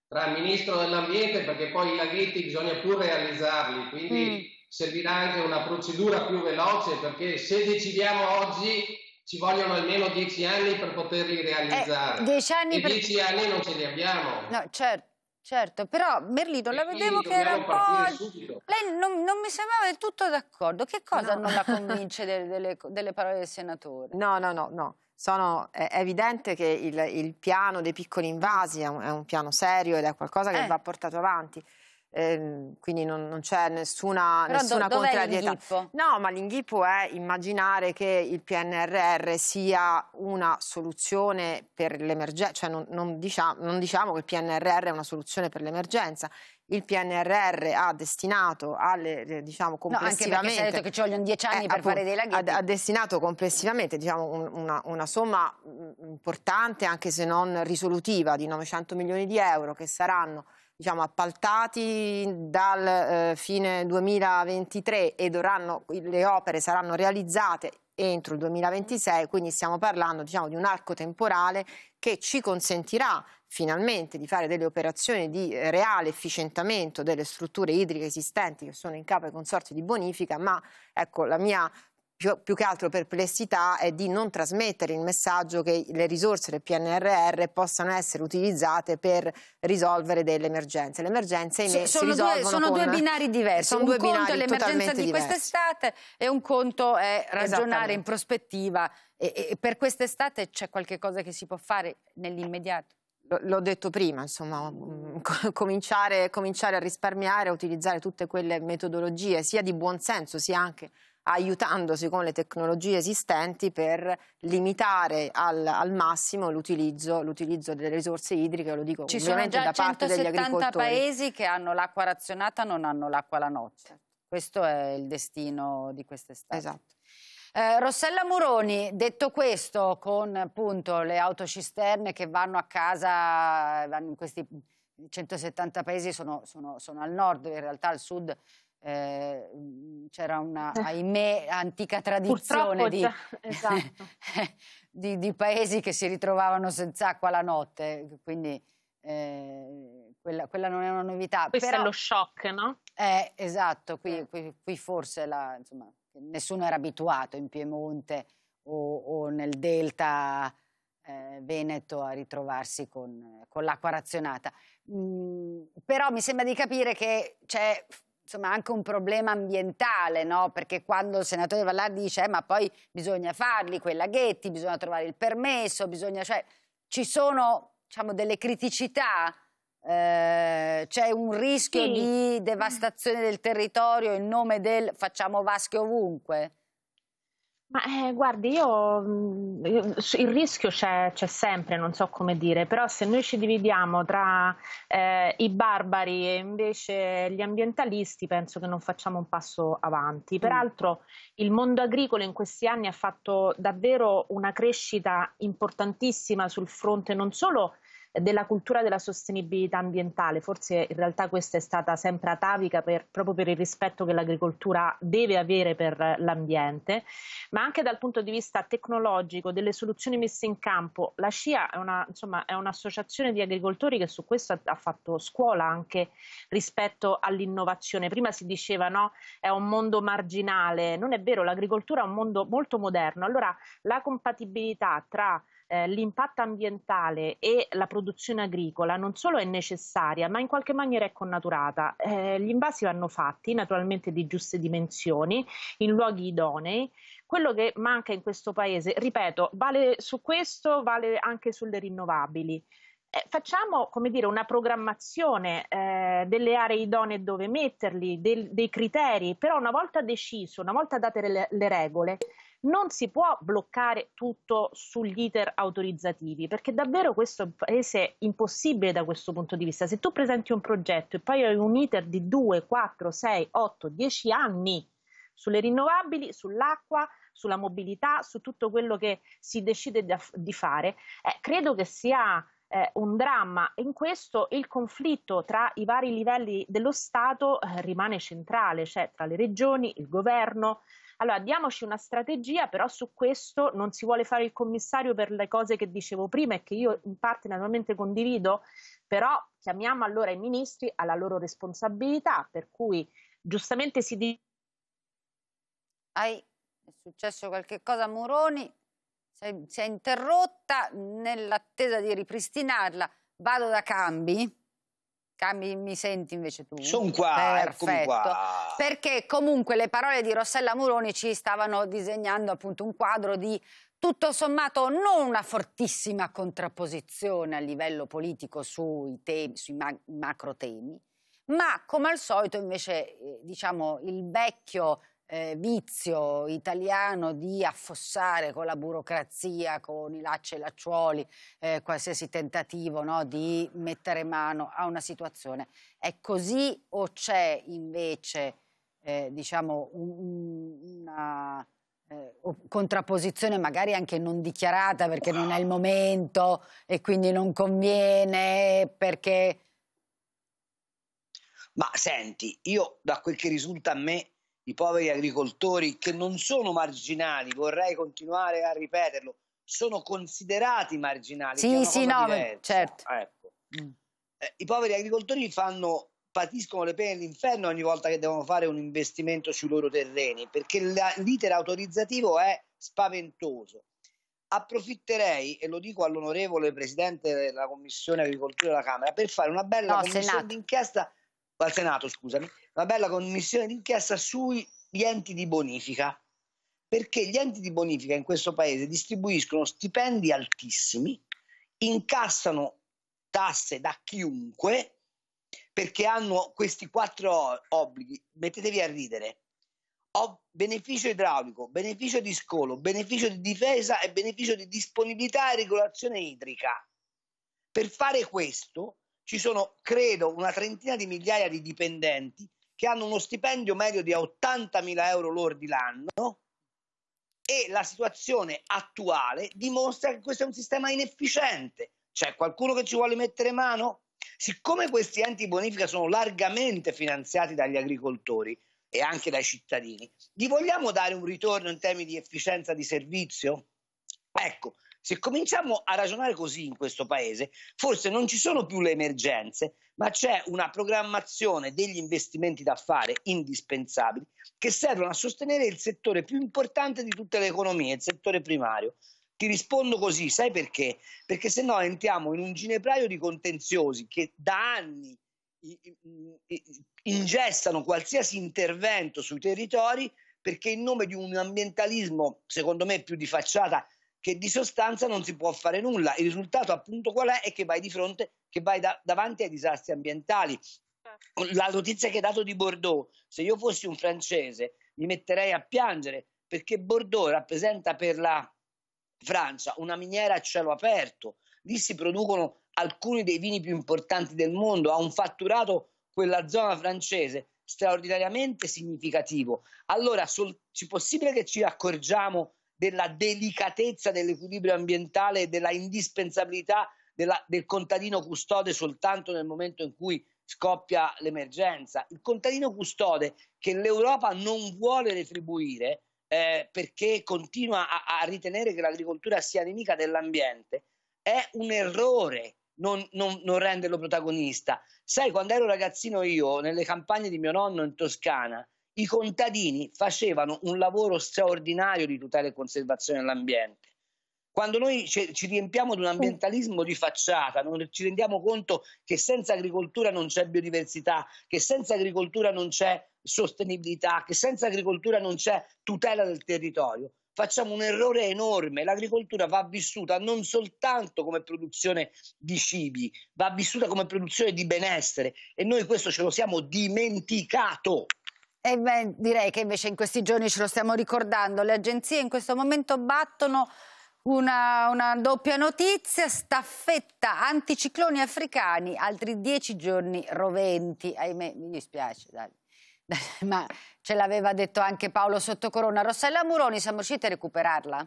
Speaker 3: tra il Ministro dell'Ambiente, perché poi i laghetti bisogna pure realizzarli, quindi mm. servirà anche una procedura più veloce, perché se decidiamo oggi ci vogliono almeno dieci anni per poterli eh, realizzare. Eh, dieci anni e per... dieci anni non ce li abbiamo.
Speaker 1: No, certo. Certo, però Merlino la vedevo che era un po'... Lei non, non, mi sembrava del tutto d'accordo. Che cosa no. non la convince delle, delle, delle, parole del senatore?
Speaker 2: No, no, no, no. Sono, è evidente che il, il, piano dei piccoli invasi è un, è un piano serio ed è qualcosa che eh. va portato avanti eh, quindi non, non c'è nessuna, Però nessuna do, contrarietà. No, ma l'inghippo è immaginare che il PNRR sia una soluzione per l'emergenza, cioè non, non, diciamo, non diciamo che il PNRR è una soluzione per l'emergenza, il PNRR ha destinato alle, eh, diciamo, complessivamente... No, anche detto ci vogliono dieci anni eh, per appunto, fare dei laghetti. Ha, ha destinato complessivamente diciamo, una, una, somma mm, importante, anche se non risolutiva, di 900 milioni di euro che saranno diciamo, appaltati dal eh, fine 2023 e dovranno, le opere saranno realizzate entro il 2026, quindi stiamo parlando diciamo, di un arco temporale che ci consentirà finalmente di fare delle operazioni di reale efficientamento delle strutture idriche esistenti che sono in capo ai consorzi di bonifica, ma ecco la mia cioè, più, che altro perplessità è di non trasmettere il messaggio che le risorse del PNRR possano essere utilizzate per risolvere delle emergenze. Le emergenze so, sono, due, sono con... due, binari
Speaker 1: diversi, sono un due conto è l'emergenza di quest'estate e un conto è ragionare in prospettiva e, e per quest'estate c'è qualche cosa che si può fare nell'immediato? l'ho detto prima,
Speaker 2: insomma, mm, cominciare, cominciare, a risparmiare, a utilizzare tutte quelle metodologie, sia di buonsenso sia anche aiutandosi con le tecnologie esistenti per limitare al, al massimo l'utilizzo, delle risorse idriche, lo dico Ci ovviamente da parte degli agricoltori. Ci sono già 170 paesi
Speaker 1: che hanno l'acqua razionata, non hanno l'acqua la notte. Questo è il destino di quest'estate. Esatto. Eh, Rossella Muroni, detto questo, con appunto le autocisterne che vanno a casa, vanno in questi 170 paesi sono, sono, sono al nord, in realtà al sud eh, c'era una, eh. ahimè, antica tradizione di, esatto. di, di, paesi che si ritrovavano senza acqua la notte, quindi eh, quella, quella, non è una novità. Questo Però, è lo
Speaker 6: shock, no?
Speaker 1: Eh, esatto, qui, qui, qui forse la, insomma, nessuno era abituato in Piemonte o, o nel delta eh, Veneto a ritrovarsi con, con l'acqua razionata. Mm, però mi sembra di capire che c'è insomma, anche un problema ambientale, no? perché quando il senatore Vallardi dice eh, ma poi bisogna farli quei laghetti, bisogna trovare il permesso, bisogna, cioè, ci sono diciamo, delle criticità, eh, c'è un rischio sì. di devastazione del territorio in nome del facciamo vasche ovunque.
Speaker 6: Ma eh, guardi, io mm, il rischio c'è, c'è, sempre, non so come dire, però se noi ci dividiamo tra eh, i barbari e invece gli ambientalisti, penso che non facciamo un passo avanti. Mm. Peraltro il mondo agricolo in questi anni ha fatto davvero una crescita importantissima sul fronte non solo della cultura della sostenibilità ambientale. Forse in realtà questa è stata sempre atavica per, proprio per il rispetto che l'agricoltura deve avere per l'ambiente, ma anche dal punto di vista tecnologico, delle soluzioni messe in campo. La SCIA è, una, insomma, è un'associazione di agricoltori che su questo ha fatto scuola anche rispetto all'innovazione. Prima si diceva no, è un mondo marginale, non è vero, l'agricoltura è un mondo molto moderno. Allora la compatibilità tra eh, l'impatto ambientale e la produzione agricola non solo è necessaria, ma in qualche maniera è connaturata. Eh, gli invasi vanno fatti, naturalmente di giuste dimensioni, in luoghi idonei. Quello che manca in questo paese, ripeto, vale su questo, vale anche sulle rinnovabili. Eh, facciamo come dire, una programmazione eh, delle aree idonee dove metterli, del, dei criteri, però una volta deciso, una volta date le, le regole, non si può bloccare tutto sugli iter autorizzativi, perché davvero questo è impossibile da questo punto di vista. Se tu presenti un progetto e poi hai un iter di 2, 4, 6, 8, 10 anni sulle rinnovabili, sull'acqua, sulla mobilità, su tutto quello che si decide di fare, eh, credo che sia eh, un dramma. In questo il conflitto tra i vari livelli dello Stato eh, rimane centrale, cioè tra le regioni, il governo, allora, diamoci una strategia, però su questo non si vuole fare il commissario per le cose che dicevo prima e che io in parte naturalmente condivido, però chiamiamo allora i ministri alla loro responsabilità, per cui giustamente si dice...
Speaker 1: Ai, è successo qualche cosa a Moroni, si è interrotta nell'attesa di ripristinarla. Vado da Cambi mi, mi, senti invece tu? Sono qua, eh, Perfetto. Qua. Perché comunque le parole di Rossella Muroni ci stavano disegnando appunto un quadro di tutto sommato non una fortissima contrapposizione a livello politico sui, temi, sui ma macro temi, ma come al solito invece eh, diciamo il vecchio eh, vizio italiano di affossare con la burocrazia, con i lacci e lacciuoli, eh, qualsiasi tentativo no, di mettere mano a una situazione. È così o c'è invece eh, diciamo un, una eh, contrapposizione magari anche non dichiarata perché non è il momento e quindi non conviene
Speaker 4: perché... Ma senti, io da quel che risulta a me i poveri agricoltori che non sono marginali, vorrei continuare a ripeterlo, sono considerati marginali. Sì, sì, no, diversa. certo. Ecco. Mm. Eh, I poveri agricoltori fanno, patiscono le pene dell'inferno ogni volta che devono fare un investimento sui loro terreni, perché l'iter autorizzativo è spaventoso. Approfitterei, e lo dico all'onorevole Presidente della Commissione Agricoltura della Camera, per fare una bella no, commissione d'inchiesta al Senato, scusami, una bella commissione d'inchiesta sugli enti di bonifica, perché gli enti di bonifica in questo paese distribuiscono stipendi altissimi, incassano tasse da chiunque, perché hanno questi quattro obblighi. Mettetevi a ridere. Ho beneficio idraulico, beneficio di scolo, beneficio di difesa e beneficio di disponibilità e regolazione idrica. Per fare questo ci sono, credo, una trentina di migliaia di dipendenti che hanno uno stipendio medio di 80.000 euro lordi l'anno e la situazione attuale dimostra che questo è un sistema inefficiente. C'è qualcuno che ci vuole mettere mano? Siccome questi enti bonifica sono largamente finanziati dagli agricoltori e anche dai cittadini, gli vogliamo dare un ritorno in termini di efficienza di servizio? Ecco, se cominciamo a ragionare così in questo paese, forse non ci sono più le emergenze, ma c'è una programmazione degli investimenti da fare indispensabili che servono a sostenere il settore più importante di tutte le economie, il settore primario. Ti rispondo così, sai perché? Perché se no entriamo in un ginepraio di contenziosi che da anni ingessano qualsiasi intervento sui territori perché in nome di un ambientalismo, secondo me più di facciata, che di sostanza non si può fare nulla. Il risultato appunto qual è? È che vai di fronte, che vai da, davanti ai disastri ambientali. La notizia che hai dato di Bordeaux, se io fossi un francese mi metterei a piangere perché Bordeaux rappresenta per la Francia una miniera a cielo aperto. Lì si producono alcuni dei vini più importanti del mondo, ha un fatturato quella zona francese straordinariamente significativo. Allora, sol- possibile che ci accorgiamo della delicatezza dell'equilibrio ambientale e della indispensabilità della, del contadino custode soltanto nel momento in cui scoppia l'emergenza. Il contadino custode che l'Europa non vuole retribuire eh, perché continua a, a, ritenere che l'agricoltura sia nemica dell'ambiente è un errore. Non, non, non renderlo protagonista. Sai, quando ero ragazzino io, nelle campagne di mio nonno in Toscana, i contadini facevano un lavoro straordinario di tutela e conservazione dell'ambiente. Quando noi ci riempiamo di un ambientalismo di facciata, non ci rendiamo conto che senza agricoltura non c'è biodiversità, che senza agricoltura non c'è sostenibilità, che senza agricoltura non c'è tutela del territorio, facciamo un errore enorme. L'agricoltura va vissuta non soltanto come produzione di cibi, va vissuta come produzione di benessere e noi questo ce lo siamo dimenticato. E beh,
Speaker 1: direi che invece in questi giorni ce lo stiamo ricordando, le agenzie in questo momento battono una, una doppia notizia, staffetta anticicloni africani, altri dieci giorni roventi, ahimè mi dispiace, dai. ma ce l'aveva detto anche Paolo Sottocorona. Rossella Muroni, siamo riusciti a recuperarla?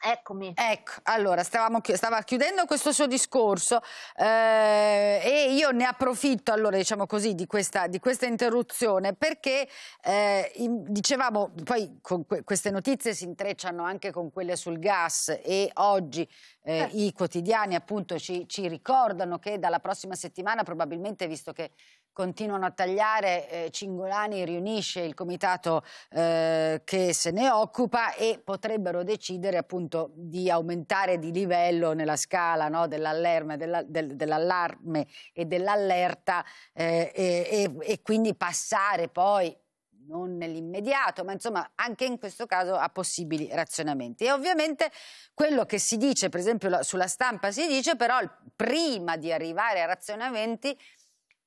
Speaker 1: Eccomi. Ecco, allora stavamo, stava chiudendo questo suo discorso eh, e io ne approfitto allora diciamo così di questa, di questa interruzione perché eh, dicevamo poi que queste notizie si intrecciano anche con quelle sul gas e oggi eh, eh, i quotidiani appunto ci, ci, ricordano che dalla prossima settimana probabilmente visto che continuano a tagliare, eh, Cingolani riunisce il comitato eh, che se ne occupa e potrebbero decidere appunto di aumentare di livello nella scala no, dell'allarme, della, del, dell e dell'allerta eh, e, e, e quindi passare poi non nell'immediato, ma insomma anche in questo caso a possibili razionamenti. E ovviamente quello che si dice, per esempio sulla stampa si dice però prima di arrivare a razionamenti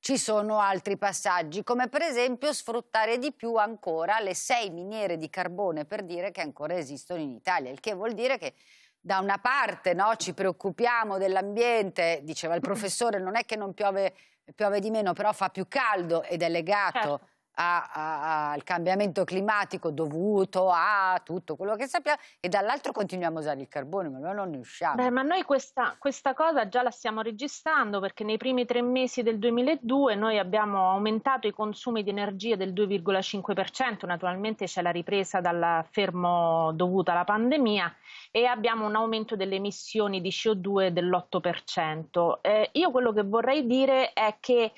Speaker 1: ci sono altri passaggi, come per esempio sfruttare di più ancora le sei miniere di carbone per dire che ancora esistono in Italia, il che vuol dire che da una parte no, ci preoccupiamo dell'ambiente, diceva il professore, non è che non piove, piove, di meno, però fa più caldo ed è legato certo al cambiamento climatico dovuto a tutto quello che sappiamo e dall'altro continuiamo a usare il carbone, ma noi non ne usciamo. Beh, ma
Speaker 6: noi questa, questa, cosa già la stiamo registrando perché nei primi tre mesi del 2002 noi abbiamo aumentato i consumi di energia del 2,5%, naturalmente c'è la ripresa dal fermo dovuta alla pandemia e abbiamo un aumento delle emissioni di CO2 dell'8%. Eh, io quello che vorrei dire è che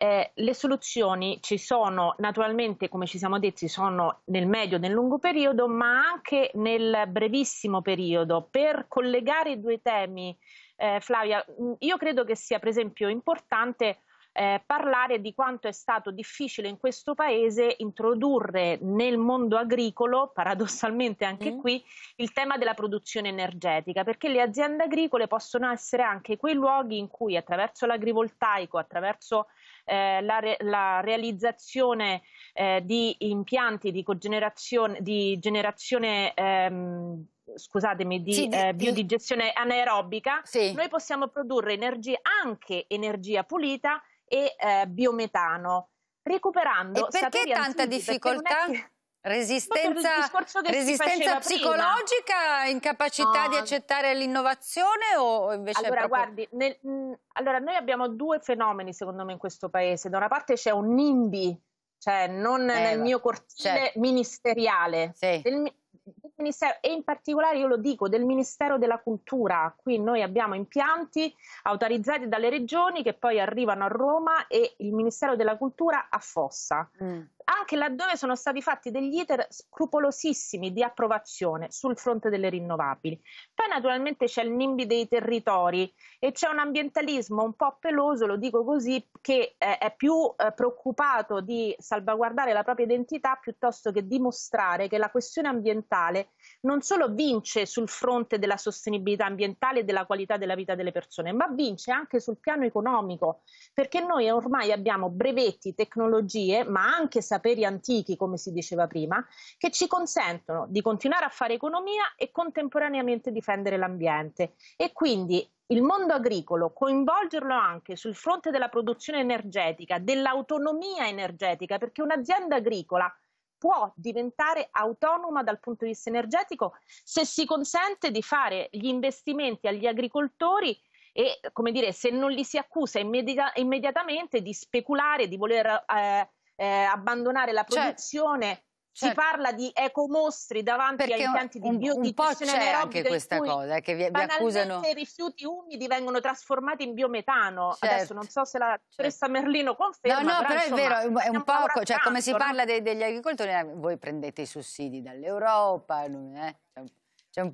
Speaker 6: eh, le soluzioni ci sono naturalmente, come ci siamo detti, sono nel medio e nel lungo periodo, ma anche nel brevissimo periodo. Per collegare i due temi, eh, Flavia, mm, io credo che sia per esempio importante eh, parlare di quanto è stato difficile in questo paese introdurre nel mondo agricolo, paradossalmente anche mm. qui, il tema della produzione energetica, perché le aziende agricole possono essere anche quei luoghi in cui attraverso l'agrivoltaico, attraverso eh, la, re- la, realizzazione eh, di impianti di, cogenerazione, di generazione ehm, scusatemi, di, sì, di, eh, biodigestione di... anaerobica, sì. noi possiamo produrre energia, anche energia pulita e eh, biometano. Recuperando e perché tanta difficoltà? Perché
Speaker 1: Resistenza, resistenza psicologica, prima. incapacità no. di accettare l'innovazione o invece... Allora, proprio... guardi, nel, mh, mm, allora noi abbiamo
Speaker 6: due fenomeni secondo me in questo paese. Da una parte c'è un NIMBY, cioè non eh, nel mio cortile certo. ministeriale, sì. del, del ministero, e in particolare io lo dico del Ministero della Cultura. Qui noi abbiamo impianti autorizzati dalle regioni che poi arrivano a Roma e il Ministero della Cultura affossa. Mm anche laddove sono stati fatti degli iter scrupolosissimi di approvazione sul fronte delle rinnovabili. Poi naturalmente c'è il NIMBY dei territori e c'è un ambientalismo un po' peloso, lo dico così, che eh, è più eh, preoccupato di salvaguardare la propria identità piuttosto che dimostrare che la questione ambientale non solo vince sul fronte della sostenibilità ambientale e della qualità della vita delle persone, ma vince anche sul piano economico, perché noi ormai abbiamo brevetti, tecnologie, ma anche sapere saperi antichi, come si diceva prima, che ci consentono di continuare a fare economia e contemporaneamente difendere l'ambiente. E quindi il mondo agricolo, coinvolgerlo anche sul fronte della produzione energetica, dell'autonomia energetica, perché un'azienda agricola può diventare autonoma dal punto di vista energetico se si consente di fare gli investimenti agli agricoltori e come dire, se non li si accusa immedi immediatamente di speculare, di voler eh, eh, abbandonare la certo. produzione. Certo. Si certo. parla di ecomostri davanti Perché ai impianti di biodigeszione un po' c'è anche questa
Speaker 1: cosa eh, che vi, vi accusano i
Speaker 6: rifiuti umidi vengono trasformati in biometano certo. adesso non so certo. se la dottoressa certo. Merlino conferma no no però, però insomma, è vero
Speaker 1: è un, po' cioè, come si parla de degli agricoltori eh, voi prendete i sussidi dall'Europa eh?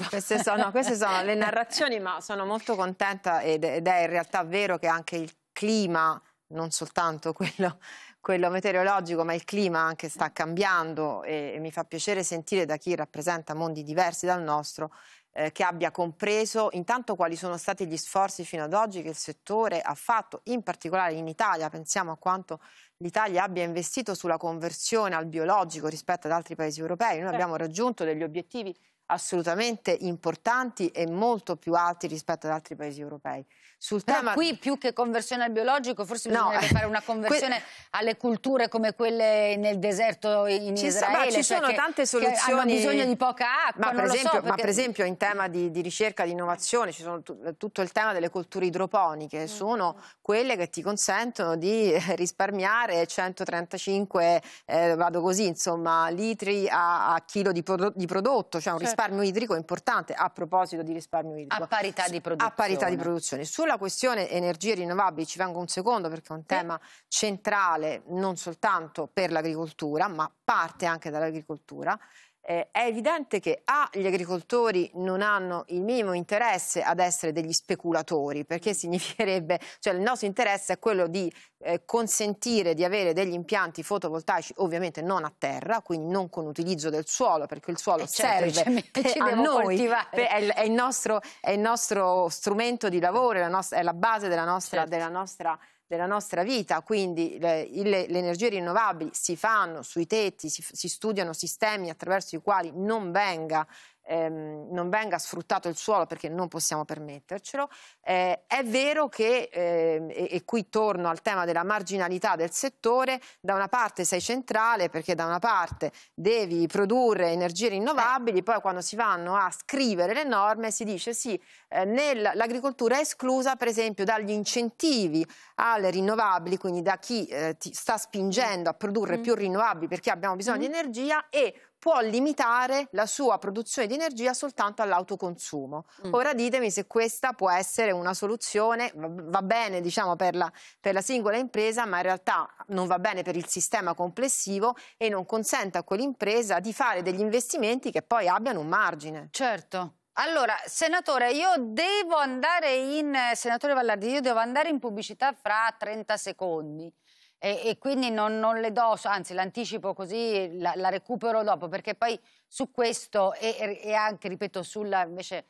Speaker 1: Queste sono, queste sono le
Speaker 2: narrazioni, ma sono molto contenta ed è in realtà vero che anche il clima non soltanto quello, quello meteorologico, ma il clima anche sta cambiando e, e mi fa piacere sentire da chi rappresenta mondi diversi dal nostro eh, che abbia compreso intanto quali sono stati gli sforzi fino ad oggi che il settore ha fatto, in particolare in Italia, pensiamo a quanto l'Italia abbia investito sulla conversione al biologico rispetto ad altri paesi europei, noi eh. abbiamo raggiunto degli obiettivi assolutamente importanti e molto più alti rispetto ad altri paesi europei sul tema. Però qui
Speaker 1: più che conversione al biologico forse no. bisognerebbe fare una conversione alle culture come quelle nel deserto in ci Israele. So, ci cioè sono che, tante soluzioni. hanno bisogno di poca acqua, ma per, esempio, so, perché... ma per esempio,
Speaker 2: in tema di, di ricerca, di innovazione, ci sono tutto il tema delle culture idroponiche, mm. sono quelle che ti consentono di risparmiare 135, eh, vado così, insomma, litri a, a chilo di, pro di, prodotto, cioè un certo. risparmio idrico importante a proposito di risparmio idrico. A parità di produzione. A parità di produzione. Sulla sulla questione energie rinnovabili ci vengo un secondo perché è un tema centrale non soltanto per l'agricoltura ma parte anche dall'agricoltura. Eh, è evidente che A, gli agricoltori non hanno il minimo interesse ad essere degli speculatori, perché significherebbe, cioè il nostro interesse è quello di eh, consentire di avere degli impianti fotovoltaici ovviamente non a terra, quindi non con utilizzo del suolo, perché il suolo eh certo, serve certo, per, a noi, per, è, è, il nostro, è, il nostro, strumento di lavoro, è la, nostra, è la base della nostra, certo. della nostra della nostra vita, quindi le, le, energie rinnovabili si fanno sui tetti, si, si studiano sistemi attraverso i quali non venga ehm, non venga sfruttato il suolo perché non possiamo permettercelo. Eh, è vero che, eh, e, e, qui torno al tema della marginalità del settore, da una parte sei centrale perché da una parte devi produrre energie rinnovabili, poi quando si vanno a scrivere le norme si dice sì, eh, l'agricoltura è esclusa per esempio dagli incentivi alle rinnovabili, quindi da chi eh, ti sta spingendo a produrre mm. più rinnovabili perché abbiamo bisogno mm. di energia e può limitare la sua produzione di energia soltanto all'autoconsumo. Mm. Ora ditemi se questa può essere una soluzione, va bene diciamo, per, la, per la singola impresa, ma in realtà non va bene per il sistema complessivo e non consente a quell'impresa di fare degli investimenti che poi abbiano un margine. Certo.
Speaker 1: Allora, senatore, io devo andare in, senatore Vallardi, io devo andare in pubblicità fra 30 secondi e, e quindi non, non, le do, anzi l'anticipo così, la, la, recupero dopo, perché poi su questo e, e anche, ripeto, sulla invece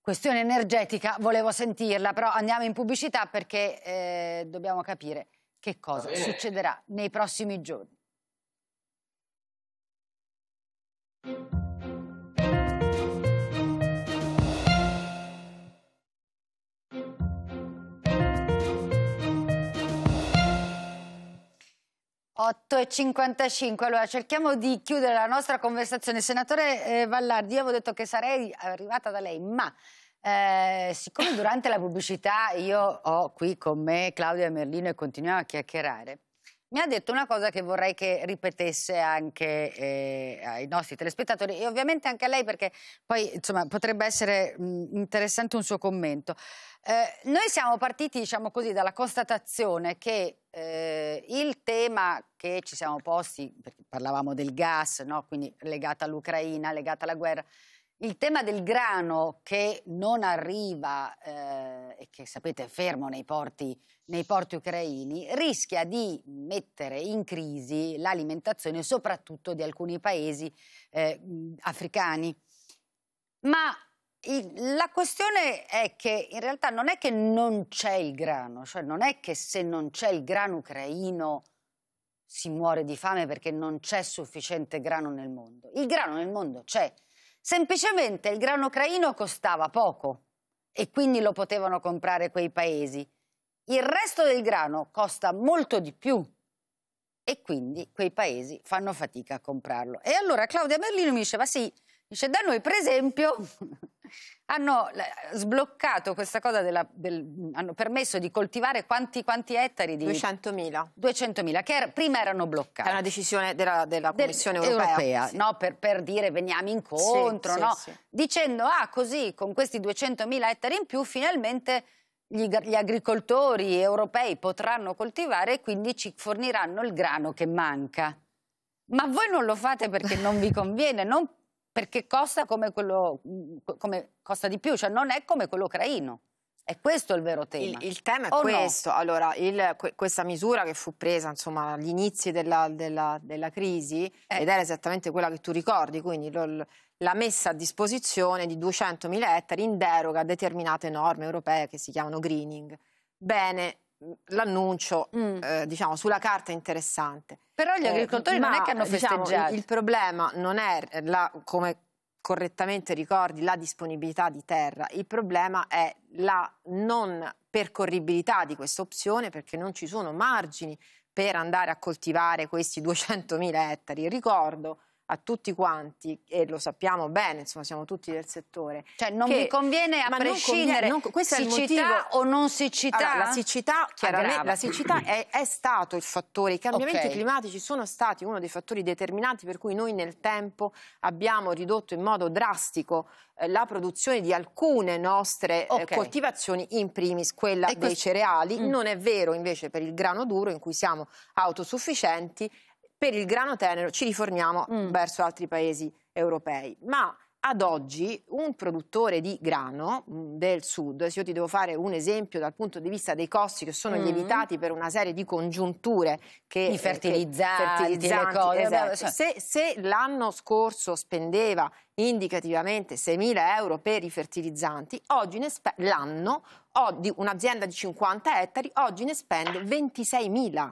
Speaker 1: questione energetica volevo sentirla, però andiamo in pubblicità perché eh, dobbiamo capire che cosa succederà nei prossimi giorni. 8.55, allora cerchiamo di chiudere la nostra conversazione. Senatore eh, Vallardi, io avevo detto che sarei arrivata da lei, ma eh, siccome durante la pubblicità io ho qui con me Claudia Merlino e continuiamo a chiacchierare, mi ha detto una cosa che vorrei che ripetesse anche eh, ai nostri telespettatori e ovviamente anche a lei perché poi insomma, potrebbe essere mh, interessante un suo commento. Eh, noi siamo partiti diciamo così, dalla constatazione che eh, il tema che ci siamo posti, perché parlavamo del gas, no? quindi legato all'Ucraina, legato alla guerra, il tema del grano che non arriva eh, e che sapete è fermo nei porti, nei porti, ucraini rischia di mettere in crisi l'alimentazione soprattutto di alcuni paesi eh, africani. Ma la questione è che in realtà non è che non c'è il grano, cioè non è che se non c'è il grano ucraino si muore di fame perché non c'è sufficiente grano nel mondo. Il grano nel mondo c'è Semplicemente il grano ucraino costava poco e quindi lo potevano comprare quei paesi. Il resto del grano costa molto di più e quindi quei paesi fanno fatica a comprarlo. E allora Claudia Merlino mi dice, ma sì, dice da noi per esempio hanno eh, sbloccato questa cosa, della, del, hanno permesso di coltivare quanti, quanti ettari? Di... 200.000. 200.000, che er, prima erano bloccati. È una decisione della, della Commissione del, europea. europea sì. no? per, per, dire veniamo incontro, sì, no? sì, dicendo ah così con questi 200.000 ettari in più finalmente gli, gli, agricoltori europei potranno coltivare e quindi ci forniranno il grano che manca. Ma voi non lo fate perché non vi conviene, non perché costa come quello come costa di più, cioè non è come quello ucraino. E questo è il vero tema. Il, il tema è o questo. No?
Speaker 2: Allora, il, questa misura che fu presa insomma, agli inizi della, della, della crisi, eh. ed era esattamente quella che tu ricordi, quindi lo, la messa a disposizione di 200.000 ettari in deroga a determinate norme europee che si chiamano greening. Bene, l'annuncio mm. eh, diciamo sulla carta interessante però gli eh, agricoltori eh, non è che hanno diciamo, festeggiato diciamo, il, il problema non è la, come correttamente ricordi la disponibilità di terra il problema è la non percorribilità di questa opzione perché non ci sono margini per andare a coltivare questi 200.000 ettari ricordo a tutti quanti, e lo sappiamo bene, insomma siamo tutti del settore. Cioè non che, vi conviene a prescindere non conviene, non, siccità o non siccità? Allora, la siccità, ah, chiaramente, la siccità è, è, stato il fattore, i cambiamenti okay. climatici sono stati uno dei fattori determinanti per cui noi nel tempo abbiamo ridotto in modo drastico eh, la produzione di alcune nostre eh, okay. coltivazioni, in primis quella e dei cereali. Mm. Non è vero invece per il grano duro in cui siamo autosufficienti per il grano tenero ci riforniamo mm. verso altri paesi europei. Ma ad oggi un produttore di grano mm, del sud, se io ti devo fare un esempio dal punto di vista dei costi che sono mm. lievitati per una serie di congiunture che... I fertilizzanti, eh, che fertilizzanti cose, esatto. cioè. se, se l'anno scorso spendeva indicativamente 6.000 euro per i fertilizzanti, oggi ne l'anno, un'azienda di 50 ettari, oggi ne spende 26.000.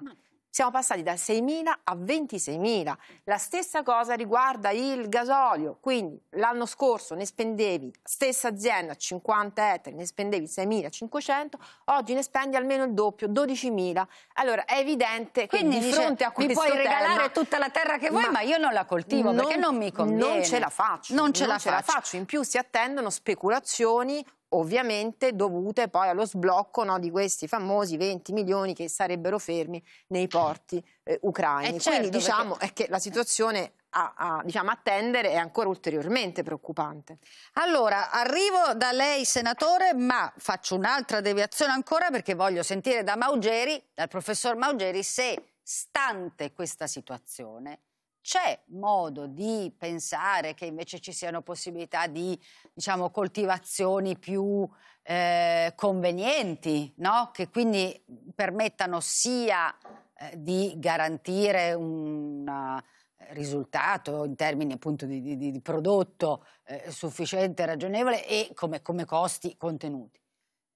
Speaker 2: Siamo passati da 6.000 a 26.000. La stessa cosa riguarda il gasolio, quindi l'anno scorso ne spendevi, stessa azienda, 50 ettari, ne spendevi 6.500, oggi ne spendi almeno il doppio, 12.000. Allora è evidente che quindi di fronte a questo mi puoi tema, regalare tutta la terra che vuoi, ma, ma io non la coltivo non, perché non mi conviene. Non ce la faccio. Non ce, non la, ce faccio. la faccio. In più si attendono speculazioni ovviamente dovute poi allo sblocco no, di questi famosi 20 milioni che sarebbero fermi nei porti eh, ucraini. Eh, certo, Quindi diciamo perché... che la situazione a, a diciamo, attendere è ancora ulteriormente preoccupante.
Speaker 1: Allora, arrivo da lei, senatore, ma faccio un'altra deviazione ancora perché voglio sentire da Maugeri, dal professor Maugeri, se stante questa situazione c'è modo di pensare che invece ci siano possibilità di diciamo, coltivazioni più eh, convenienti, no? che quindi permettano sia eh, di garantire un eh, risultato in termini appunto di, di, di prodotto eh, sufficiente, ragionevole e come, come costi contenuti.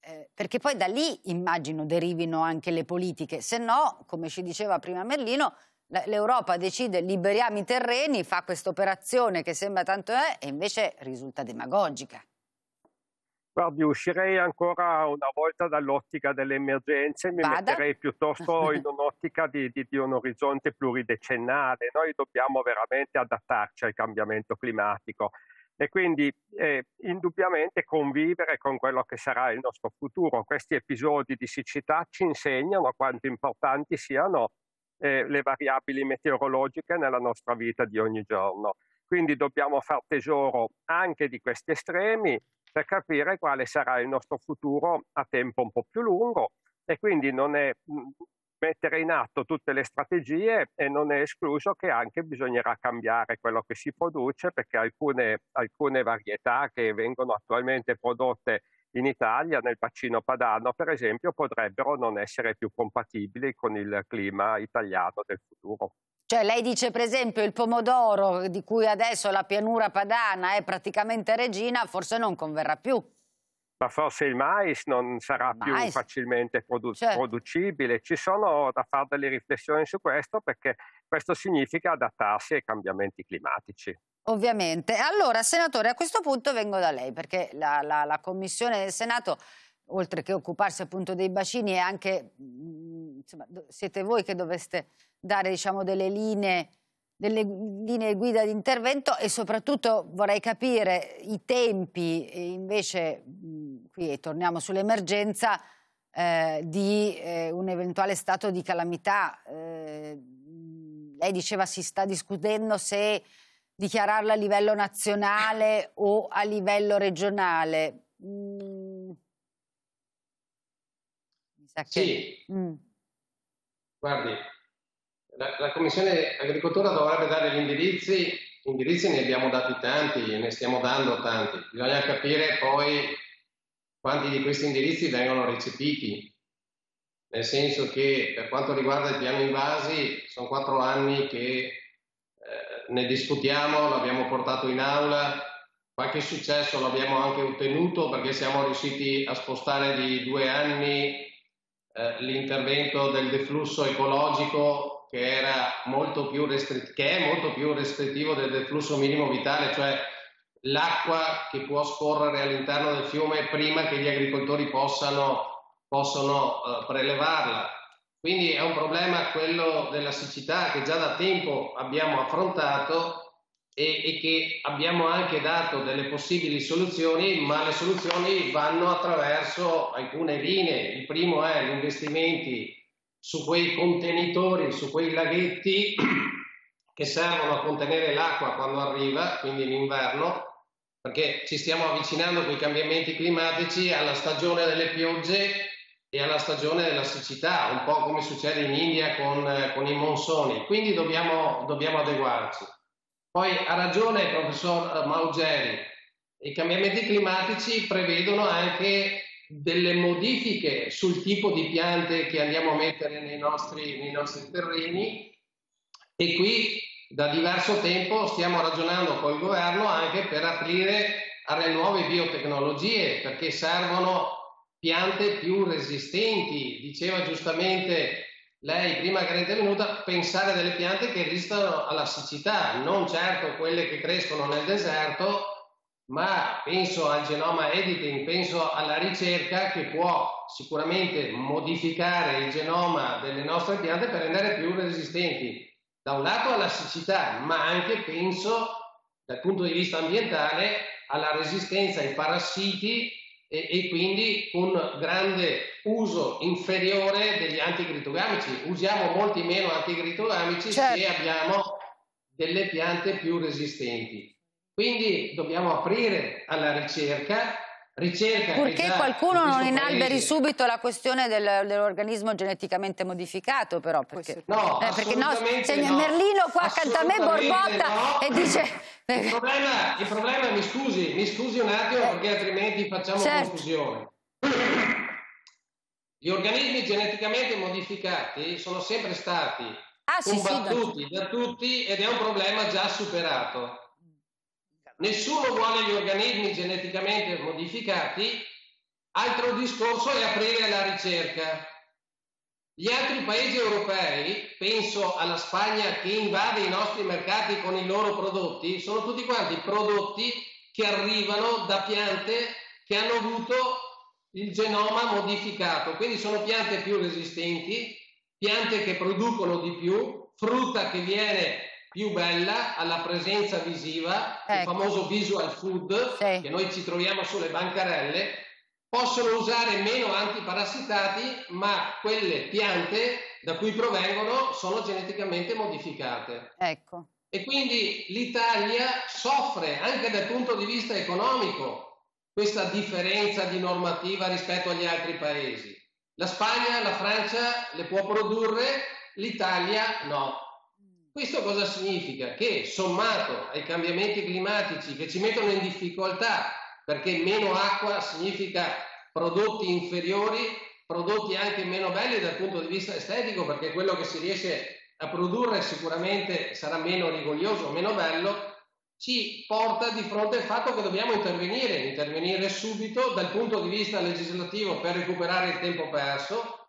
Speaker 1: Eh, perché poi da lì immagino derivino anche le politiche, se no, come ci diceva prima Merlino, l'Europa decide liberiamo i terreni, fa questa operazione che sembra tanto è e invece risulta demagogica.
Speaker 5: Guardi, uscirei ancora una volta dall'ottica delle emergenze mi Vada. metterei piuttosto in un'ottica di, di, di, un orizzonte pluridecennale. Noi dobbiamo veramente adattarci al cambiamento climatico e quindi eh, indubbiamente convivere con quello che sarà il nostro futuro. Questi episodi di siccità ci insegnano quanto importanti siano eh, le variabili meteorologiche nella nostra vita di ogni giorno. Quindi dobbiamo far tesoro anche di questi estremi per capire quale sarà il nostro futuro a tempo un po' più lungo e quindi non è mm, mettere in atto tutte le strategie e non è escluso che anche bisognerà cambiare quello che si produce perché alcune, alcune varietà che vengono attualmente prodotte in Italia, nel bacino padano per esempio, potrebbero non essere più compatibili con il clima italiano del futuro.
Speaker 1: Cioè lei dice per esempio il pomodoro di cui adesso la pianura padana è praticamente regina, forse non converrà più.
Speaker 5: Ma forse il mais non sarà mais. più facilmente produ certo. producibile. Ci sono da fare delle riflessioni su questo perché questo significa adattarsi ai cambiamenti climatici.
Speaker 1: Ovviamente. Allora, senatore, a questo punto vengo da lei perché la, la, la Commissione del Senato oltre che occuparsi appunto dei bacini, è anche, mm, insomma, siete voi che doveste dare diciamo, delle, linee, delle linee guida di intervento e soprattutto vorrei capire i tempi invece, mm, qui torniamo sull'emergenza, eh, di eh, un eventuale stato di calamità. Eh, lei diceva si sta discutendo se dichiararla a livello nazionale o a livello regionale. Mm. sa che... Sì. Mm.
Speaker 3: Guardi, la, la, Commissione Agricoltura dovrebbe dare gli indirizzi, gli indirizzi ne abbiamo dati tanti, ne stiamo dando tanti, bisogna capire poi quanti di questi indirizzi vengono recepiti nel senso che per quanto riguarda il piano invasi sono quattro anni che eh, ne discutiamo, l'abbiamo portato in aula, qualche successo l'abbiamo anche ottenuto perché siamo riusciti a spostare di due anni eh, l'intervento del deflusso ecologico che, molto che è molto più restrittivo del deflusso minimo vitale, cioè l'acqua che può scorrere all'interno del fiume prima che gli agricoltori possano possono eh, prelevarla. Quindi è un problema quello della siccità che già da tempo abbiamo affrontato e, e che abbiamo anche dato delle possibili soluzioni, ma le soluzioni vanno attraverso alcune linee. Il primo è gli investimenti su quei contenitori, su quei laghetti che servono a contenere l'acqua quando arriva, quindi l'inverno, perché ci stiamo avvicinando con i cambiamenti climatici alla stagione delle piogge e alla stagione della siccità, un po' come succede in India con, eh, con i monsoni, quindi dobbiamo, dobbiamo, adeguarci. Poi ha ragione il professor eh, Maugeri, i cambiamenti climatici prevedono anche delle modifiche sul tipo di piante che andiamo a mettere nei nostri, nei nostri terreni e qui da diverso tempo stiamo ragionando col governo anche per aprire alle nuove biotecnologie perché servono piante più resistenti. Diceva giustamente lei prima che era intervenuta, pensare a delle piante che resistano alla siccità, non certo quelle che crescono nel deserto, ma penso al genoma editing, penso alla ricerca che può sicuramente modificare il genoma delle nostre piante per rendere più resistenti, da un lato alla siccità, ma anche penso dal punto di vista ambientale alla resistenza ai parassiti e, e, quindi un grande uso inferiore degli anticrittogamici. Usiamo molti meno anticrittogamici certo. se abbiamo delle piante più resistenti. Quindi dobbiamo aprire alla ricerca ricerca purché da, esatto, qualcuno non inalberi
Speaker 1: subito la questione del, dell'organismo geneticamente modificato però perché, no, eh, perché no, c'è no. Merlino qua accanto a me borbotta no. e dice il eh,
Speaker 3: problema, il problema, mi scusi mi scusi un attimo eh. perché altrimenti facciamo certo. confusione gli organismi geneticamente modificati sono sempre stati ah, combattuti sì, sì, da tutti ed è un problema già superato nessuno vuole gli organismi geneticamente modificati, altro discorso è aprire la ricerca. Gli altri paesi europei, penso alla Spagna che invade i nostri mercati con i loro prodotti, sono tutti quanti prodotti che arrivano da piante che hanno avuto il genoma modificato, quindi sono piante più resistenti, piante che producono di più, frutta che viene più bella alla presenza visiva, ecco. il famoso visual food sì. che noi ci troviamo sulle bancarelle, possono usare meno antiparassitati, ma quelle piante da cui provengono sono geneticamente modificate. Ecco. E quindi l'Italia soffre anche dal punto di vista economico questa differenza di normativa rispetto agli altri paesi. La Spagna, la Francia le può produrre, l'Italia no. Questo cosa significa? Che sommato ai cambiamenti climatici che ci mettono in difficoltà, perché meno acqua significa prodotti inferiori, prodotti anche meno belli dal punto di vista estetico, perché quello che si riesce a produrre sicuramente sarà meno rigoglioso, meno bello, ci porta di fronte al fatto che dobbiamo intervenire, intervenire subito dal punto di vista legislativo per recuperare il tempo perso,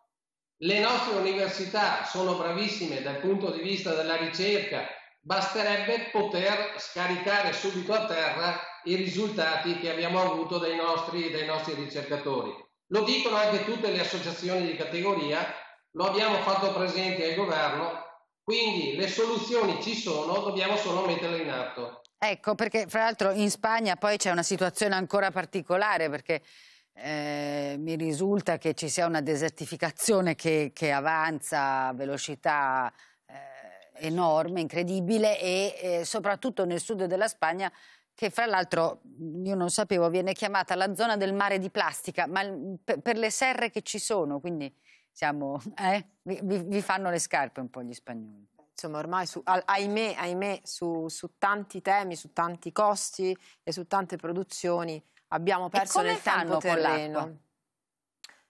Speaker 3: le nostre università sono bravissime dal punto di vista della ricerca, basterebbe poter scaricare subito a terra i risultati che abbiamo avuto dai nostri, dai nostri ricercatori. Lo dicono anche tutte le associazioni di categoria, lo abbiamo fatto presente al governo, quindi le soluzioni ci sono, dobbiamo solo metterle in atto.
Speaker 1: Ecco, perché fra l'altro in Spagna poi c'è una situazione ancora particolare, perché eh, mi risulta che ci sia una desertificazione che, che avanza a velocità eh, enorme, incredibile e eh, soprattutto nel sud della Spagna che fra l'altro, io non sapevo, viene chiamata la zona del mare di plastica, ma per, le serre che ci sono, quindi siamo, eh, vi, vi fanno le scarpe un po' gli spagnoli insomma ormai su, ahimè, ahimè su, su,
Speaker 2: tanti temi, su tanti costi e su tante produzioni abbiamo perso nel tempo terreno.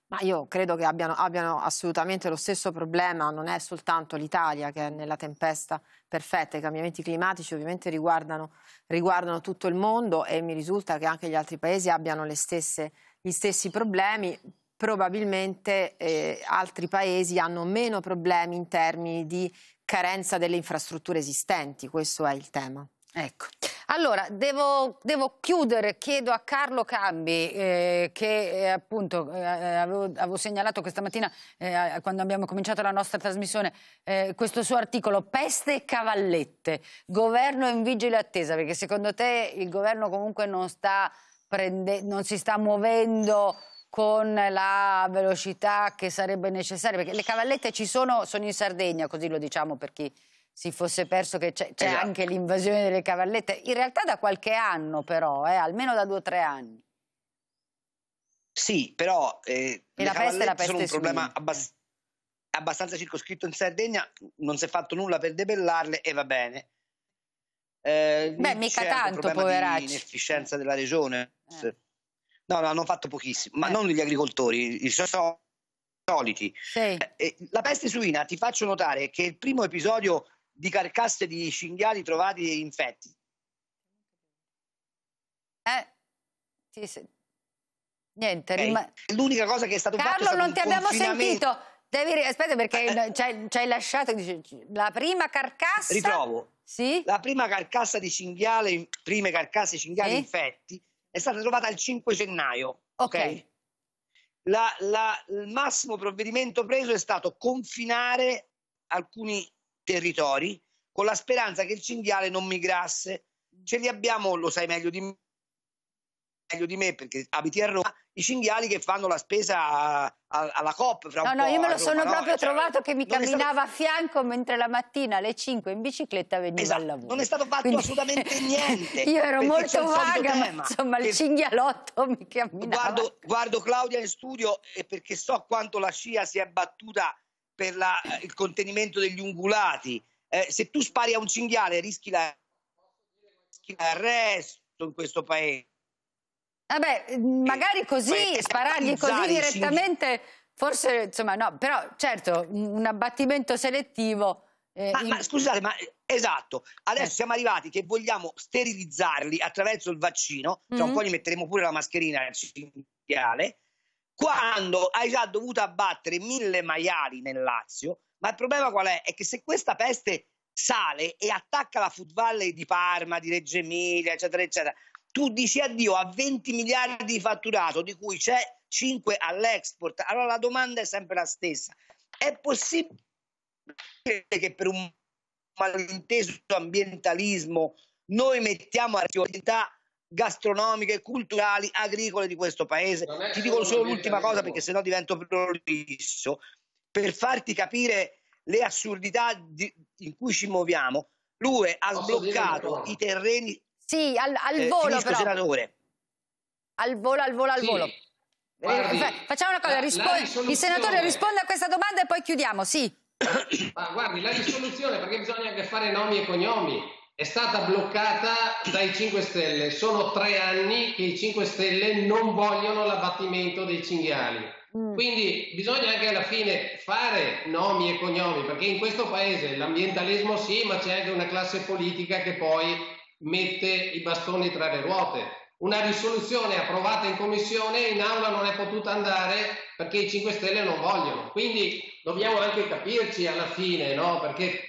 Speaker 2: Ma io credo che abbiano, abbiano, assolutamente lo stesso problema, non è soltanto l'Italia che è nella tempesta perfetta, i cambiamenti climatici ovviamente riguardano, riguardano tutto il mondo e mi risulta che anche gli altri paesi abbiano stesse, gli stessi problemi, probabilmente eh, altri paesi hanno meno problemi in termini di carenza delle infrastrutture esistenti, questo è il tema.
Speaker 1: Ecco. Allora, devo, devo, chiudere, chiedo a Carlo Cambi, eh, che eh, appunto eh, eh avevo, avevo, segnalato questa mattina, eh, quando abbiamo cominciato la nostra trasmissione, eh, questo suo articolo, Peste e cavallette, governo in vigile attesa, perché secondo te il governo comunque non, prende, non si sta muovendo con la velocità che sarebbe necessaria, perché le cavallette ci sono, sono in Sardegna, così lo diciamo per chi si fosse perso che c'è, esatto. anche l'invasione delle cavallette. In realtà da qualche anno però, eh, almeno da due o tre anni.
Speaker 4: Sì, però eh, e la peste, la peste sono un problema abbast abbastanza circoscritto in Sardegna, non si è fatto nulla per debellarle e va bene. Eh, Beh, mica tanto, poveracci. Inefficienza della regione. Eh. No, no, hanno fatto pochissimo, ma eh. non gli agricoltori, i soliti. Sì. Eh, eh, la peste suina, ti faccio notare che il primo episodio di carcasse di cinghiali trovati infetti.
Speaker 1: Eh, sì, sì. Niente, okay. rima... l'unica cosa che è stato Carlo, fatto Carlo, non ti abbiamo sentito. Devi, aspetta, perché
Speaker 4: ci eh, hai eh. lasciato dice, la prima carcassa. Riprovo. Sì? La prima carcassa di cinghiale, prime carcasse di cinghiali eh? infetti, è stata trovata il 5 gennaio. Ok. okay? La, la, il massimo provvedimento preso è stato confinare alcuni territori con la speranza che il cinghiale non migrasse. Mm. Ce li abbiamo, lo sai meglio di me, meglio di me perché abiti a Roma, i cinghiali che fanno la spesa a, a, alla COP. Fra no, no, io me lo Roma, sono no? proprio cioè, trovato che mi camminava stato... a
Speaker 1: fianco mentre la mattina alle 5 in bicicletta veniva esatto, al lavoro. Non è stato fatto Quindi... assolutamente niente. io ero molto vaga, ma insomma che... il cinghialotto mi camminava. Guardo,
Speaker 4: guardo Claudia in studio e perché so quanto la scia si è battuta per la, eh, il contenimento degli ungulati. Eh, se tu spari a un cinghiale rischi, la, rischi l'arresto in questo paese.
Speaker 1: Vabbè, eh, magari così, eh, sparargli così direttamente, cinghi... forse, insomma, no, però certo, un abbattimento selettivo... Eh, ma, in... ma, scusate, ma
Speaker 4: esatto, adesso siamo arrivati che vogliamo sterilizzarli attraverso il vaccino, tra cioè mm-hmm. un po' gli metteremo pure la mascherina al cinghiale, quando hai già dovuto abbattere mille maiali nel Lazio. Ma il problema qual è? È che se questa peste sale e attacca la Food Valley di Parma, di Reggio Emilia, eccetera, eccetera, tu dici addio a 20 miliardi di fatturato, di cui c'è 5 all'export. Allora la domanda è sempre la stessa. È possibile che per un malinteso ambientalismo noi mettiamo a rischio l'identità gastronomiche, culturali, agricole di questo paese. Ti dico solo l'ultima cosa perché sennò divento prolisso. Per farti capire le assurdità di, in cui ci muoviamo, lui ha Posso sbloccato i
Speaker 1: terreni. Sì, al, al eh, volo, finisco, senatore. Al volo, al volo, al sì. volo. Eh, guardi, Facciamo una cosa, la, il senatore risponde a questa domanda e poi chiudiamo, sì.
Speaker 3: Ma guardi, la risoluzione, perché bisogna anche fare nomi e cognomi, è stata bloccata dai 5 Stelle. Sono tre anni che i 5 Stelle non vogliono l'abbattimento dei cinghiali. Mm. Quindi bisogna anche alla fine fare nomi e cognomi, perché in questo paese l'ambientalismo sì, ma c'è anche una classe politica che poi mette i bastoni tra le ruote. Una risoluzione approvata in commissione in aula non è potuta andare perché i 5 Stelle non vogliono. Quindi dobbiamo anche capirci alla fine, no? Perché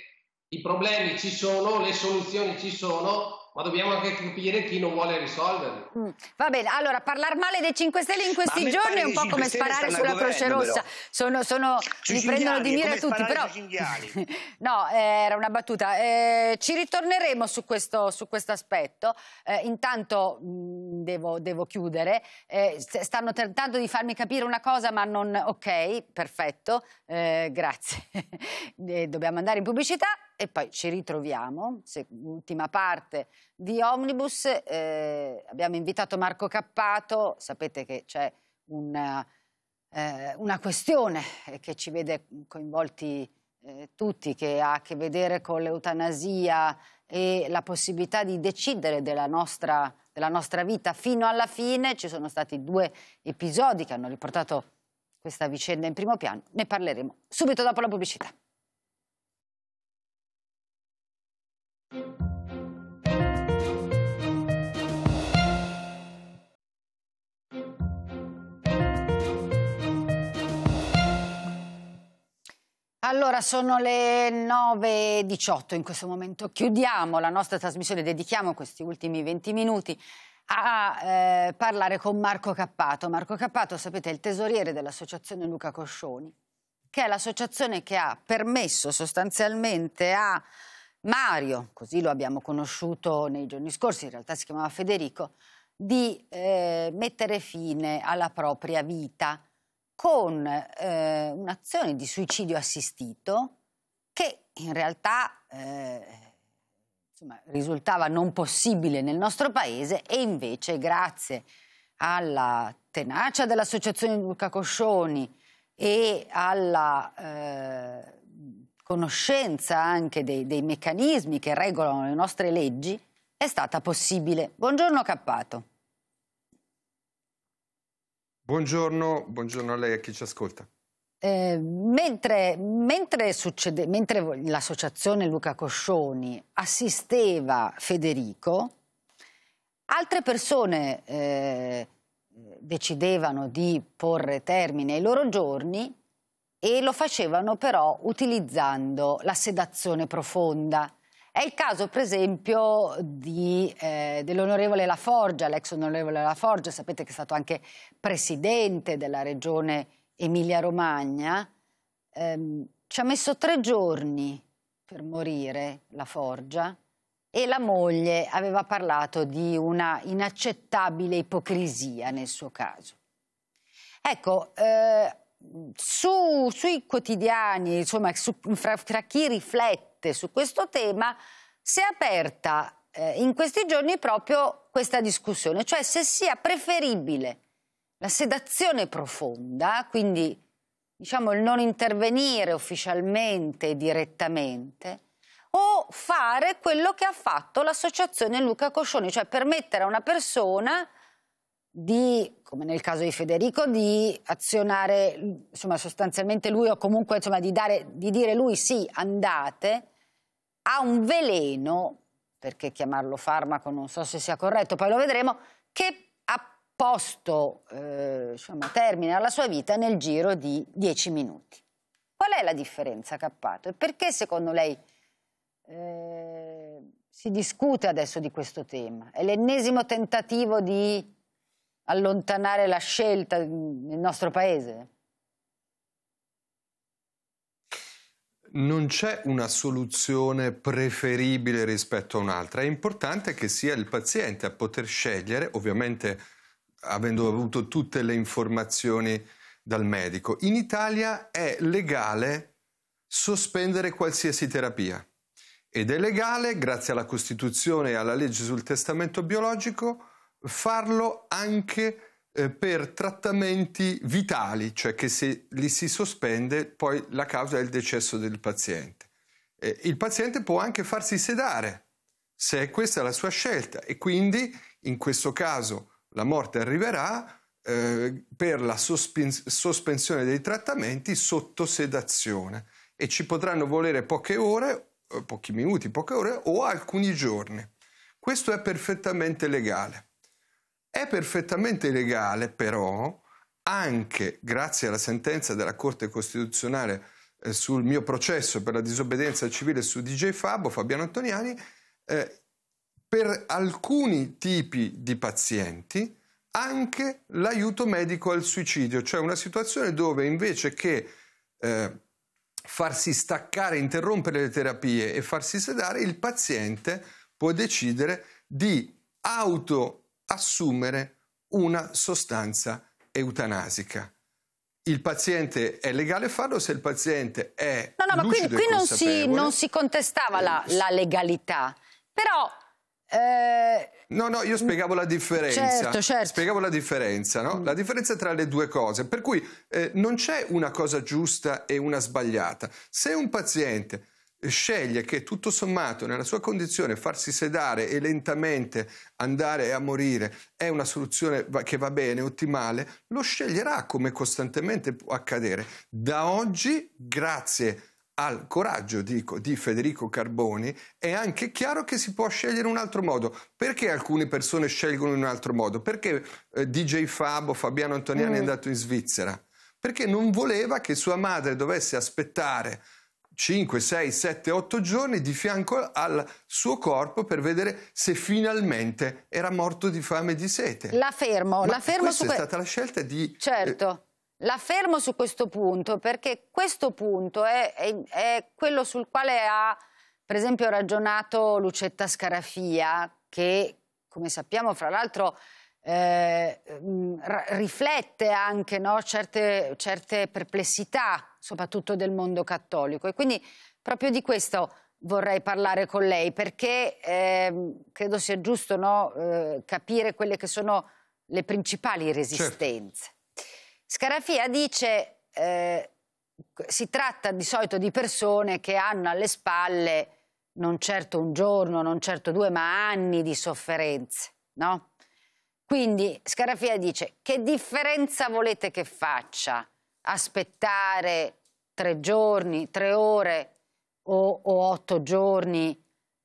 Speaker 3: i problemi ci sono, le soluzioni ci sono, ma dobbiamo anche capire chi non vuole risolverli.
Speaker 1: Mm, va bene, allora parlare male dei 5 Stelle in questi giorni è un po' come sparare sulla Croce Rossa, sono, sono, mi prendono di mira tutti, però... no, eh, era una battuta. Eh, ci ritorneremo su questo, su questo aspetto, eh, intanto mh, mm, devo, devo, chiudere, eh, stanno tentando di farmi capire una cosa ma non... ok, perfetto, eh, grazie, eh, dobbiamo andare in pubblicità e poi ci ritroviamo, se, ultima parte di Omnibus. Eh, abbiamo invitato Marco Cappato, sapete che c'è una, eh, una, questione eh, che ci vede coinvolti eh, tutti, che ha a che vedere con l'eutanasia e la possibilità di decidere della nostra, della nostra vita fino alla fine. Ci sono stati due episodi che hanno riportato questa vicenda in primo piano. Ne parleremo subito dopo la pubblicità. Allora, sono le 9.18 in questo momento. Chiudiamo la nostra trasmissione, dedichiamo questi ultimi 20 minuti a eh, parlare con Marco Cappato. Marco Cappato, sapete, è il tesoriere dell'associazione Luca Coscioni, che è l'associazione che ha permesso sostanzialmente a Mario, così lo abbiamo conosciuto nei giorni scorsi, in realtà si chiamava Federico, di eh, mettere fine alla propria vita con eh, un'azione di suicidio assistito che in realtà eh, insomma, risultava non possibile nel nostro paese e invece grazie alla tenacia dell'associazione Luca Coscioni e alla eh, conoscenza anche dei, dei meccanismi che regolano le nostre leggi è stata possibile. Buongiorno Cappato.
Speaker 7: Buongiorno, buongiorno a lei e a chi ci ascolta.
Speaker 1: Eh, mentre, mentre, succede, mentre l'associazione Luca Coscioni assisteva Federico, altre persone eh, decidevano di porre termine ai loro giorni e lo facevano però utilizzando la sedazione profonda. È il caso, per esempio, eh, dell'onorevole Forgia, l'ex onorevole La Forgia, sapete che è stato anche presidente della regione Emilia-Romagna. Eh, ci ha messo tre giorni per morire La Forgia e la moglie aveva parlato di una inaccettabile ipocrisia nel suo caso. Ecco, eh, su, sui quotidiani, insomma, su, fra, fra, chi riflette su questo tema, si è aperta eh, in questi giorni proprio questa discussione, cioè se sia preferibile la sedazione profonda, quindi diciamo il non intervenire ufficialmente e direttamente, o fare quello che ha fatto l'associazione Luca Coscioni, cioè permettere a una persona di, come nel caso di Federico, di azionare, insomma, sostanzialmente lui o comunque insomma, di, dare, di dire lui sì, andate, ha un veleno, perché chiamarlo farmaco non so se sia corretto, poi lo vedremo, che ha posto eh, insomma, termine alla sua vita nel giro di dieci minuti. Qual è la differenza, Cappato? E perché secondo lei... Eh, si discute adesso di questo tema. È l'ennesimo tentativo di allontanare la scelta nel nostro paese?
Speaker 7: non c'è una soluzione preferibile rispetto a un'altra. È importante che sia il paziente a poter scegliere, ovviamente avendo avuto tutte le informazioni dal medico. In Italia è legale sospendere qualsiasi terapia ed è legale, grazie alla Costituzione e alla legge sul testamento biologico, farlo anche eh, per trattamenti vitali, cioè che se li si sospende poi la causa è il decesso del paziente. il paziente può anche farsi sedare, se è questa la sua scelta, e quindi in questo caso la morte arriverà eh, per la sospensione dei trattamenti sotto sedazione e ci potranno volere poche ore, eh, pochi minuti, poche ore o alcuni giorni. Questo è perfettamente legale. È perfettamente legale però, anche grazie alla sentenza della Corte Costituzionale eh, sul mio processo per la disobbedienza civile su DJ Fabbo, Fabiano Antoniani, eh, per alcuni tipi di pazienti anche l'aiuto medico al suicidio, cioè una situazione dove invece che eh, farsi staccare, interrompere le terapie e farsi sedare, il paziente può decidere di auto assumere una sostanza eutanasica. Il paziente è legale farlo se il paziente è. No, no, ma qui, qui non, si, non,
Speaker 1: si, contestava la, eh, la legalità, però eh,
Speaker 7: no, no, io spiegavo la differenza. Certo, certo. Spiegavo la differenza, no? Mm. La differenza tra le due cose. Per cui eh, non c'è una cosa giusta e una sbagliata. Se un paziente sceglie che tutto sommato nella sua condizione farsi sedare e lentamente andare a morire è una soluzione che va bene, ottimale, lo sceglierà come costantemente può accadere. Da oggi, grazie al coraggio dico, di Federico Carboni, è anche chiaro che si può scegliere un altro modo. Perché alcune persone scelgono un altro modo? Perché eh, DJ Fabo, Fabiano Antoniani mm. è andato in Svizzera? Perché non voleva che sua madre dovesse aspettare 5, 6, 7, 8 giorni di fianco al suo corpo per vedere se finalmente era morto di fame e di sete. La
Speaker 1: fermo, Ma la fermo su questo. è stata
Speaker 7: la scelta di...
Speaker 1: Eh, certo. Eh, la fermo su questo punto perché questo punto è, è, è, quello sul quale ha, per esempio, ragionato Lucetta Scarafia, che, come sappiamo, fra l'altro eh, riflette anche no, certe, certe perplessità soprattutto del mondo cattolico. E quindi proprio di questo vorrei parlare con lei, perché eh, credo sia giusto no, eh, capire quelle che sono le principali certo. resistenze. Certo. Scarafia dice... Eh, si tratta di solito di persone che hanno alle spalle non certo un giorno, non certo due, ma anni di sofferenze, no? Quindi Scarafia dice che differenza volete che faccia aspettare tre giorni, tre ore o, o otto giorni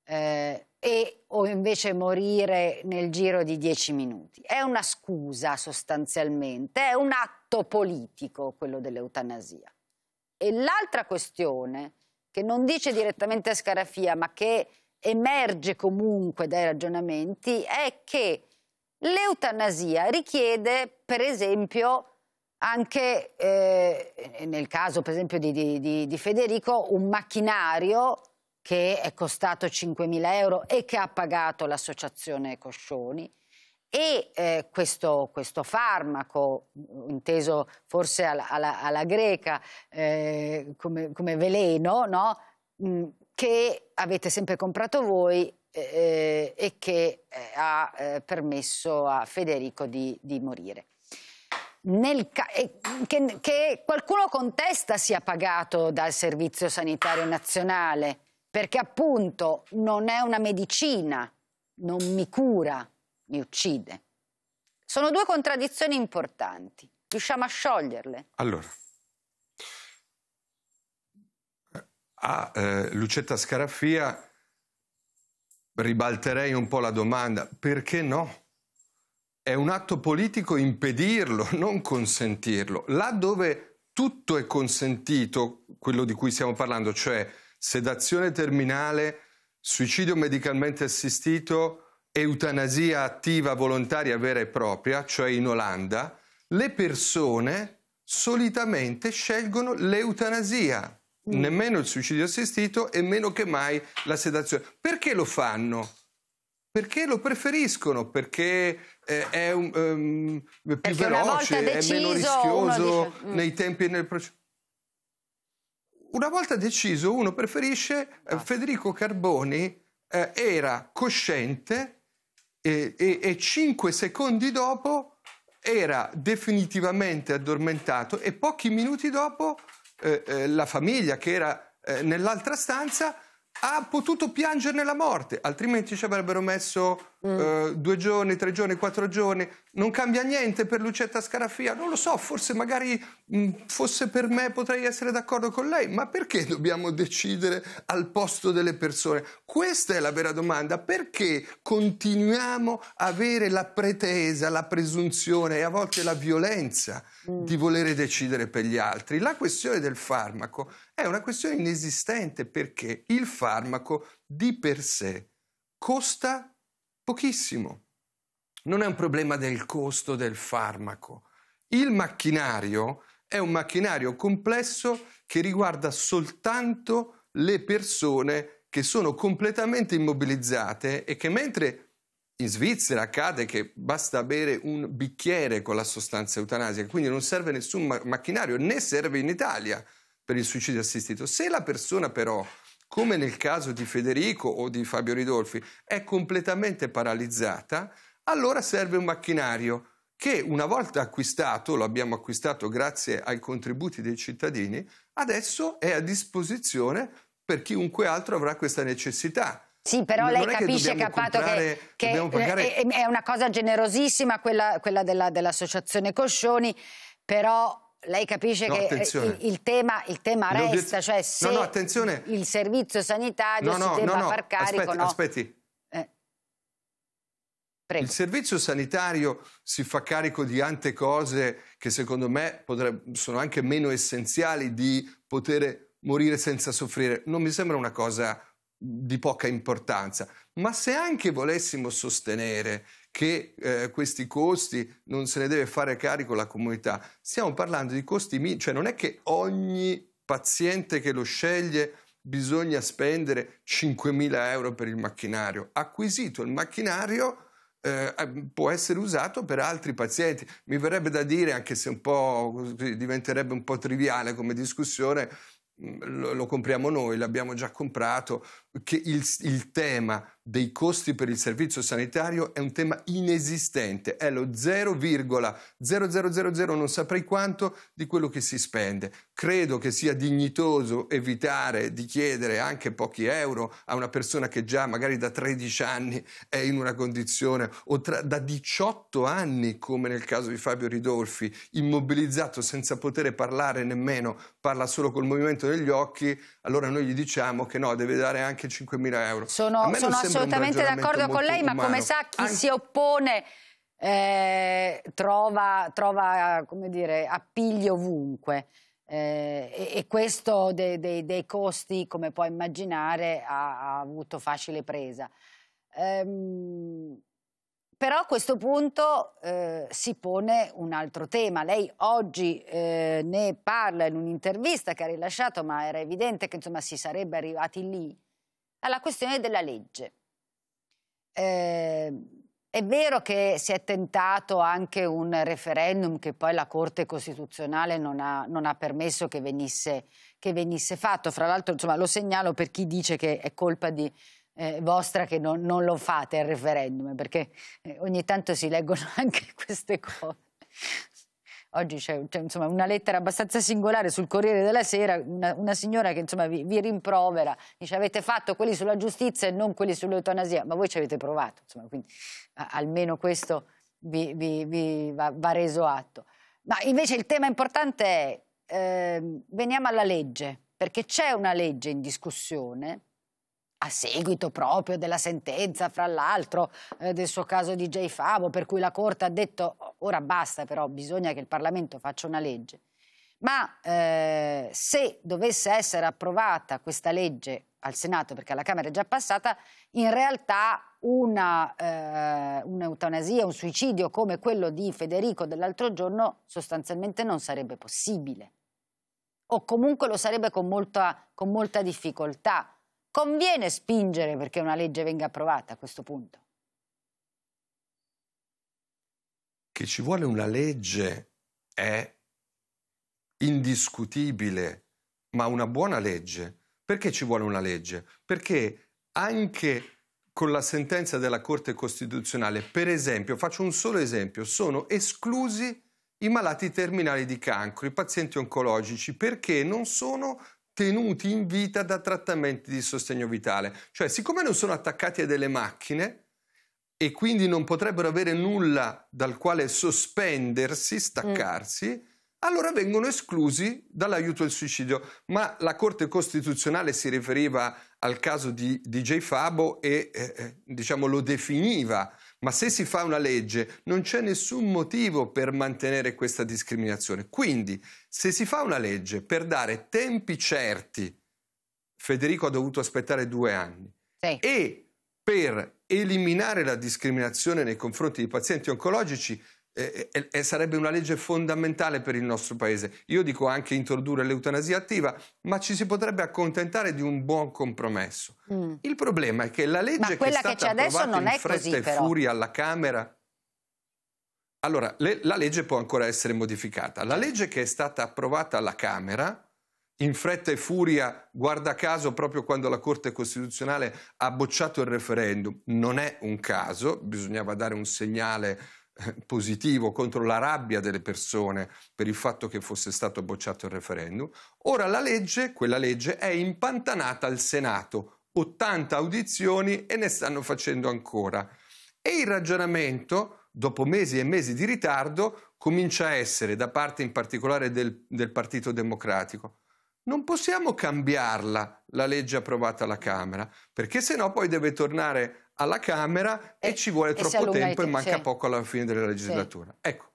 Speaker 1: eh, e, o invece morire nel giro di dieci minuti. È una scusa sostanzialmente, è un atto politico quello dell'eutanasia. E l'altra questione, che non dice direttamente a Scarafia, ma che emerge comunque dai ragionamenti, è che l'eutanasia richiede, per esempio, anche eh, nel caso per esempio di, di, di, Federico un macchinario che è costato 5.000 euro e che ha pagato l'associazione Coscioni e eh, questo, questo, farmaco, inteso forse alla, alla, alla greca eh, come, come, veleno, no? mm, che avete sempre comprato voi eh, eh, e che eh, ha permesso a Federico di, di morire nel, che, che qualcuno contesta sia pagato dal Servizio Sanitario Nazionale, perché appunto non è una medicina, non mi cura, mi uccide. Sono due contraddizioni importanti. Riusciamo a scioglierle?
Speaker 7: Allora, eh, a eh, Lucetta Scarafia ribalterei un po' la domanda, perché no? È un atto politico impedirlo, non consentirlo. Là dove tutto è consentito, quello di cui stiamo parlando, cioè sedazione terminale, suicidio medicalmente assistito, eutanasia attiva volontaria vera e propria, cioè in Olanda, le persone solitamente scelgono l'eutanasia, mm. nemmeno il suicidio assistito e meno che mai la sedazione. Perché lo fanno? Perché lo preferiscono? Perché eh, è un, um, più Perché veloce, deciso, è meno rischioso dice... Mm. nei tempi e nel processo. Una volta deciso, uno preferisce eh, esatto. Federico Carboni eh, era cosciente e, e, e 5 secondi dopo era definitivamente addormentato e pochi minuti dopo eh, eh, la famiglia che era eh, nell'altra stanza ha potuto piangerne la morte, altrimenti ci avrebbero messo mm. eh, due giorni, tre giorni, quattro giorni. Non cambia niente per Lucetta Scarafia, non lo so, forse magari mh, mm, fosse per me potrei essere d'accordo con lei, ma perché dobbiamo decidere al posto delle persone? Questa è la vera domanda, perché continuiamo a avere la pretesa, la presunzione e a volte la violenza mm. di volere decidere per gli altri? La questione del farmaco è una questione inesistente perché il farmaco di per sé costa pochissimo. Non è un problema del costo del farmaco. Il macchinario è un macchinario complesso che riguarda soltanto le persone che sono completamente immobilizzate e che mentre in Svizzera accade che basta bere un bicchiere con la sostanza eutanasica, quindi non serve nessun macchinario, né serve in Italia per il suicidio assistito. Se la persona però, come nel caso di Federico o di Fabio Ridolfi, è completamente paralizzata, allora serve un macchinario che una volta acquistato, lo abbiamo acquistato grazie ai contributi dei cittadini, adesso è a disposizione per chiunque altro avrà questa necessità. Sì, però non lei capisce, che comprare, che, che pagare...
Speaker 1: è una cosa generosissima quella, quella della, dell'associazione Coscioni, però lei capisce no, che eh, il, il, tema, il tema resta, cioè se no, no, il servizio sanitario si debba far carico... Aspetti, aspetti. Eh.
Speaker 7: Il servizio sanitario si fa carico di tante cose che secondo me potrebbe, sono anche meno essenziali di poter morire senza soffrire. Non mi sembra una cosa di poca importanza. Ma se anche volessimo sostenere che eh, questi costi non se ne deve fare carico la comunità, stiamo parlando di costi minimi, cioè non è che ogni paziente che lo sceglie bisogna spendere 5.000 euro per il macchinario. Acquisito il macchinario eh, eh, può essere usato per altri pazienti. Mi verrebbe da dire, anche se un po' diventerebbe un po' triviale come discussione, mm, lo, lo compriamo noi, l'abbiamo già comprato, che il, il, tema dei costi per il servizio sanitario è un tema inesistente, è lo 0,0000 non saprei quanto di quello che si spende. Credo che sia dignitoso evitare di chiedere anche pochi euro a una persona che già magari da 13 anni è in una condizione o tra, da 18 anni, come nel caso di Fabio Ridolfi, immobilizzato senza poter parlare nemmeno, parla solo col movimento degli occhi, allora noi gli diciamo che no, deve dare anche anche 5.000 euro. Sono, sono assolutamente d'accordo con lei, umano. ma come sa
Speaker 1: chi anche... si oppone eh, trova, trova dire, appigli ovunque. Eh, e, e, questo de, de, dei costi, come puoi immaginare, ha, ha avuto facile presa. Ehm, però a questo punto eh, si pone un altro tema. Lei oggi eh, ne parla in un'intervista che ha rilasciato, ma era evidente che insomma, si sarebbe arrivati lì alla questione della legge. Eh, è vero che si è tentato anche un referendum che poi la Corte Costituzionale non ha, non ha permesso che venisse, che venisse, fatto. Fra l'altro lo segnalo per chi dice che è colpa di, eh, vostra che non, non, lo fate al referendum, perché eh, ogni tanto si leggono anche queste cose. Oggi c'è insomma, una lettera abbastanza singolare sul Corriere della Sera, una, una signora che insomma, vi, vi, rimprovera, dice avete fatto quelli sulla giustizia e non quelli sull'eutanasia, ma voi ci avete provato, insomma, quindi a, almeno questo vi, vi, vi va, va, reso atto. Ma invece il tema importante è, eh, veniamo alla legge, perché c'è una legge in discussione a seguito proprio della sentenza, fra l'altro, eh, del suo caso di J. Favo, per cui la Corte ha detto ora basta però, bisogna che il Parlamento faccia una legge. Ma eh, se dovesse essere approvata questa legge al Senato, perché alla Camera è già passata, in realtà eh, un'eutanasia, eh, un, un suicidio come quello di Federico dell'altro giorno sostanzialmente non sarebbe possibile. O comunque lo sarebbe con molta, con molta difficoltà Conviene spingere perché una legge venga approvata a questo punto?
Speaker 7: Che ci vuole una legge è indiscutibile, ma una buona legge. Perché ci vuole una legge? Perché anche con la sentenza della Corte Costituzionale, per esempio, faccio un solo esempio, sono esclusi i malati terminali di cancro, i pazienti oncologici, perché non sono tenuti in vita da trattamenti di sostegno vitale. Cioè, siccome non sono attaccati a delle macchine e quindi non potrebbero avere nulla dal quale sospendersi, mm. staccarsi, mm. allora vengono esclusi dall'aiuto al suicidio. Ma la Corte Costituzionale si riferiva al caso di, DJ Fabo e eh, eh, diciamo, lo definiva ma se si fa una legge non c'è nessun motivo per mantenere questa discriminazione. Quindi, se si fa una legge per dare tempi certi, Federico ha dovuto aspettare due anni, sì. e per eliminare la discriminazione nei confronti dei pazienti oncologici, e, e, sarebbe una legge fondamentale per il nostro paese. Io dico anche introdurre l'eutanasia attiva, ma ci si potrebbe accontentare di un buon compromesso. Mm. Il problema è che la legge che è stata che c'è non è in fretta così, e furia alla Camera allora, le, la legge può ancora essere modificata. La legge che è stata approvata alla Camera, in fretta e furia, guarda caso proprio quando la Corte Costituzionale ha bocciato il referendum, non è un caso, bisognava dare un segnale positivo contro la rabbia delle persone per il fatto che fosse stato bocciato il referendum. Ora la legge, quella legge, è impantanata al Senato, 80 audizioni e ne stanno facendo ancora. E il ragionamento, dopo mesi e mesi di ritardo, comincia a essere, da parte in particolare del, del Partito Democratico, non possiamo cambiarla la legge approvata alla Camera, perché sennò poi deve tornare alla Camera e, e ci vuole troppo tempo e manca sì. poco alla fine della legislatura. Sì. Ecco,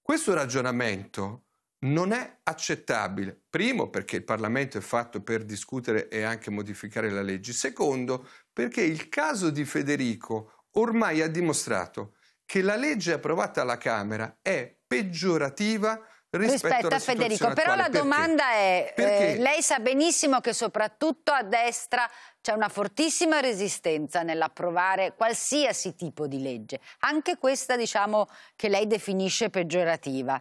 Speaker 7: questo ragionamento non è accettabile. Primo, perché il Parlamento è fatto per discutere e anche modificare la legge. Secondo, perché il caso di Federico ormai ha dimostrato che la legge approvata alla Camera è peggiorativa rispetto, rispetto a Federico. Però attuale. la domanda
Speaker 1: è, Eh, lei sa benissimo che soprattutto a destra c'è una fortissima resistenza nell'approvare qualsiasi tipo di legge, anche questa diciamo, che lei definisce peggiorativa.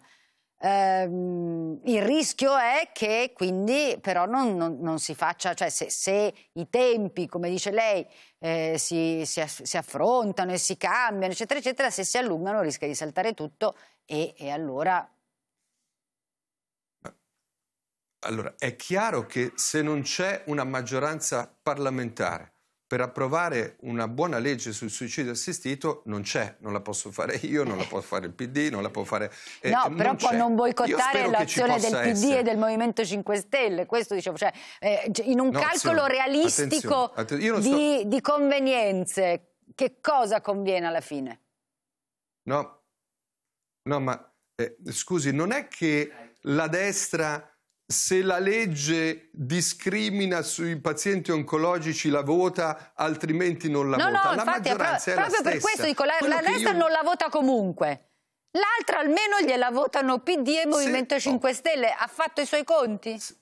Speaker 1: Ehm, il rischio è che quindi però non, non, non si faccia, cioè se, se, i tempi, come dice lei, eh, si, si, si, affrontano e si cambiano, eccetera, eccetera, se si allungano rischia di saltare tutto e, e allora
Speaker 7: allora, è chiaro che se non c'è una maggioranza parlamentare per approvare una buona legge sul suicidio assistito non c'è, non la posso fare io, non la può fare il PD, non la può fare... Eh, no, però non può non boicottare l'azione del PD essere. e
Speaker 1: del Movimento 5 Stelle, questo dicevo, cioè, eh, cioè, in un no, calcolo realistico attenzione, attenzione. Di, di convenienze, che cosa conviene alla fine?
Speaker 7: No, no ma eh, scusi, non è che la destra se la legge discrimina sui pazienti oncologici la vota, altrimenti non la no, vota. No, la infatti, maggioranza è, pro- è proprio per questo dico, la, Quello la destra io... non la
Speaker 1: vota comunque. L'altra almeno gliela votano PD e Movimento se... 5 Stelle. Ha fatto i suoi conti? S-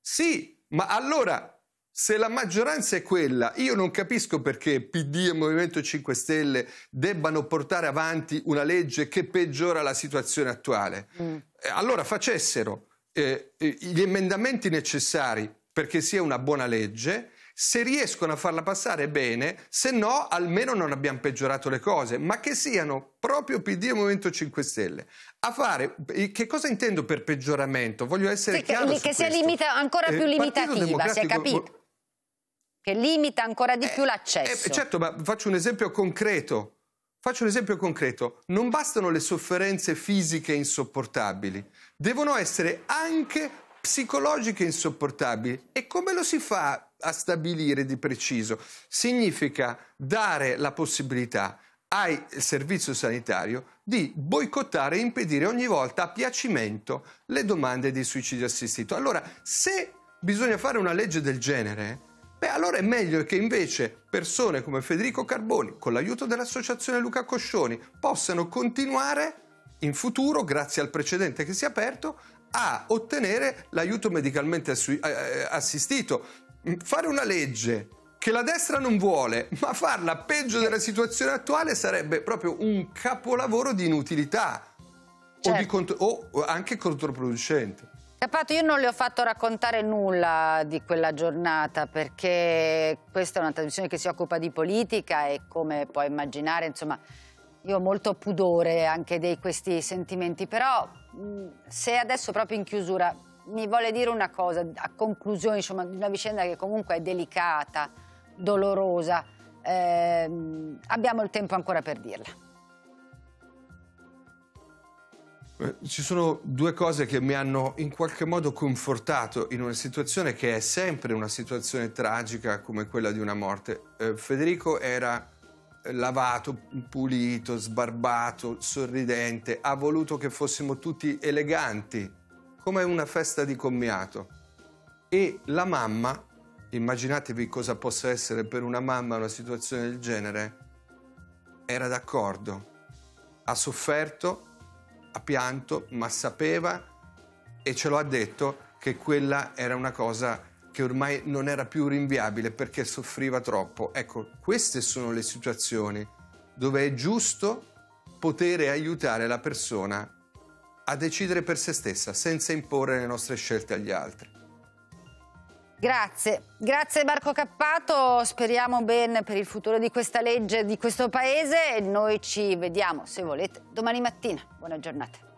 Speaker 7: sì, ma allora se la maggioranza è quella, io non capisco perché PD e Movimento 5 Stelle debbano portare avanti una legge che peggiora la situazione attuale. Mm. Eh, allora facessero eh, eh, gli emendamenti necessari perché sia una buona legge, se riescono a farla passare bene, se no almeno non abbiamo peggiorato le cose, ma che siano proprio PD e Movimento 5 Stelle a fare eh, che cosa intendo per peggioramento? Voglio essere sì, chiaro che, che sia limita,
Speaker 1: ancora eh, più limitativa, si è capito? Che limita ancora di eh, più l'accesso. Eh,
Speaker 7: certo, ma faccio un esempio concreto. Faccio un esempio concreto. Non bastano le sofferenze fisiche insopportabili, devono essere anche psicologiche insopportabili. E come lo si fa a stabilire di preciso? Significa dare la possibilità al servizio sanitario di boicottare e impedire ogni volta a piacimento le domande di suicidio assistito. Allora, se bisogna fare una legge del genere, Beh, allora è meglio che invece persone come Federico Carboni, con l'aiuto dell'associazione Luca Coscioni, possano continuare in futuro, grazie al precedente che si è aperto, a ottenere l'aiuto medicalmente eh, eh, assistito. Mm, fare una legge che la destra non vuole, ma farla peggio della situazione attuale sarebbe proprio un capolavoro di inutilità certo. o, di certo. o anche controproducente.
Speaker 1: Capato, io non le ho fatto raccontare nulla di quella giornata perché questa è una trasmissione che si occupa di politica e come puoi immaginare, insomma, io ho molto pudore anche di questi sentimenti, però mm, se adesso proprio in chiusura mi vuole dire una cosa, a conclusione insomma, di una vicenda che comunque è delicata, dolorosa, eh, abbiamo il tempo ancora per dirla.
Speaker 7: Eh, ci sono due cose che mi hanno in qualche modo confortato in una situazione che è sempre una situazione tragica come quella di una morte. Eh, Federico era lavato, pulito, sbarbato, sorridente, ha voluto che fossimo tutti eleganti, come una festa di commiato. E la mamma, immaginatevi cosa possa essere per una mamma una situazione del genere, era d'accordo, ha sofferto ha pianto, ma sapeva e ce lo ha detto che quella era una cosa che ormai non era più rinviabile perché soffriva troppo. Ecco, queste sono le situazioni dove è giusto poter aiutare la persona a decidere per se stessa senza imporre le nostre scelte agli altri.
Speaker 1: Grazie, grazie Marco Cappato, speriamo bene per il futuro di questa legge, di questo paese e noi ci vediamo, se volete, domani mattina. Buona giornata.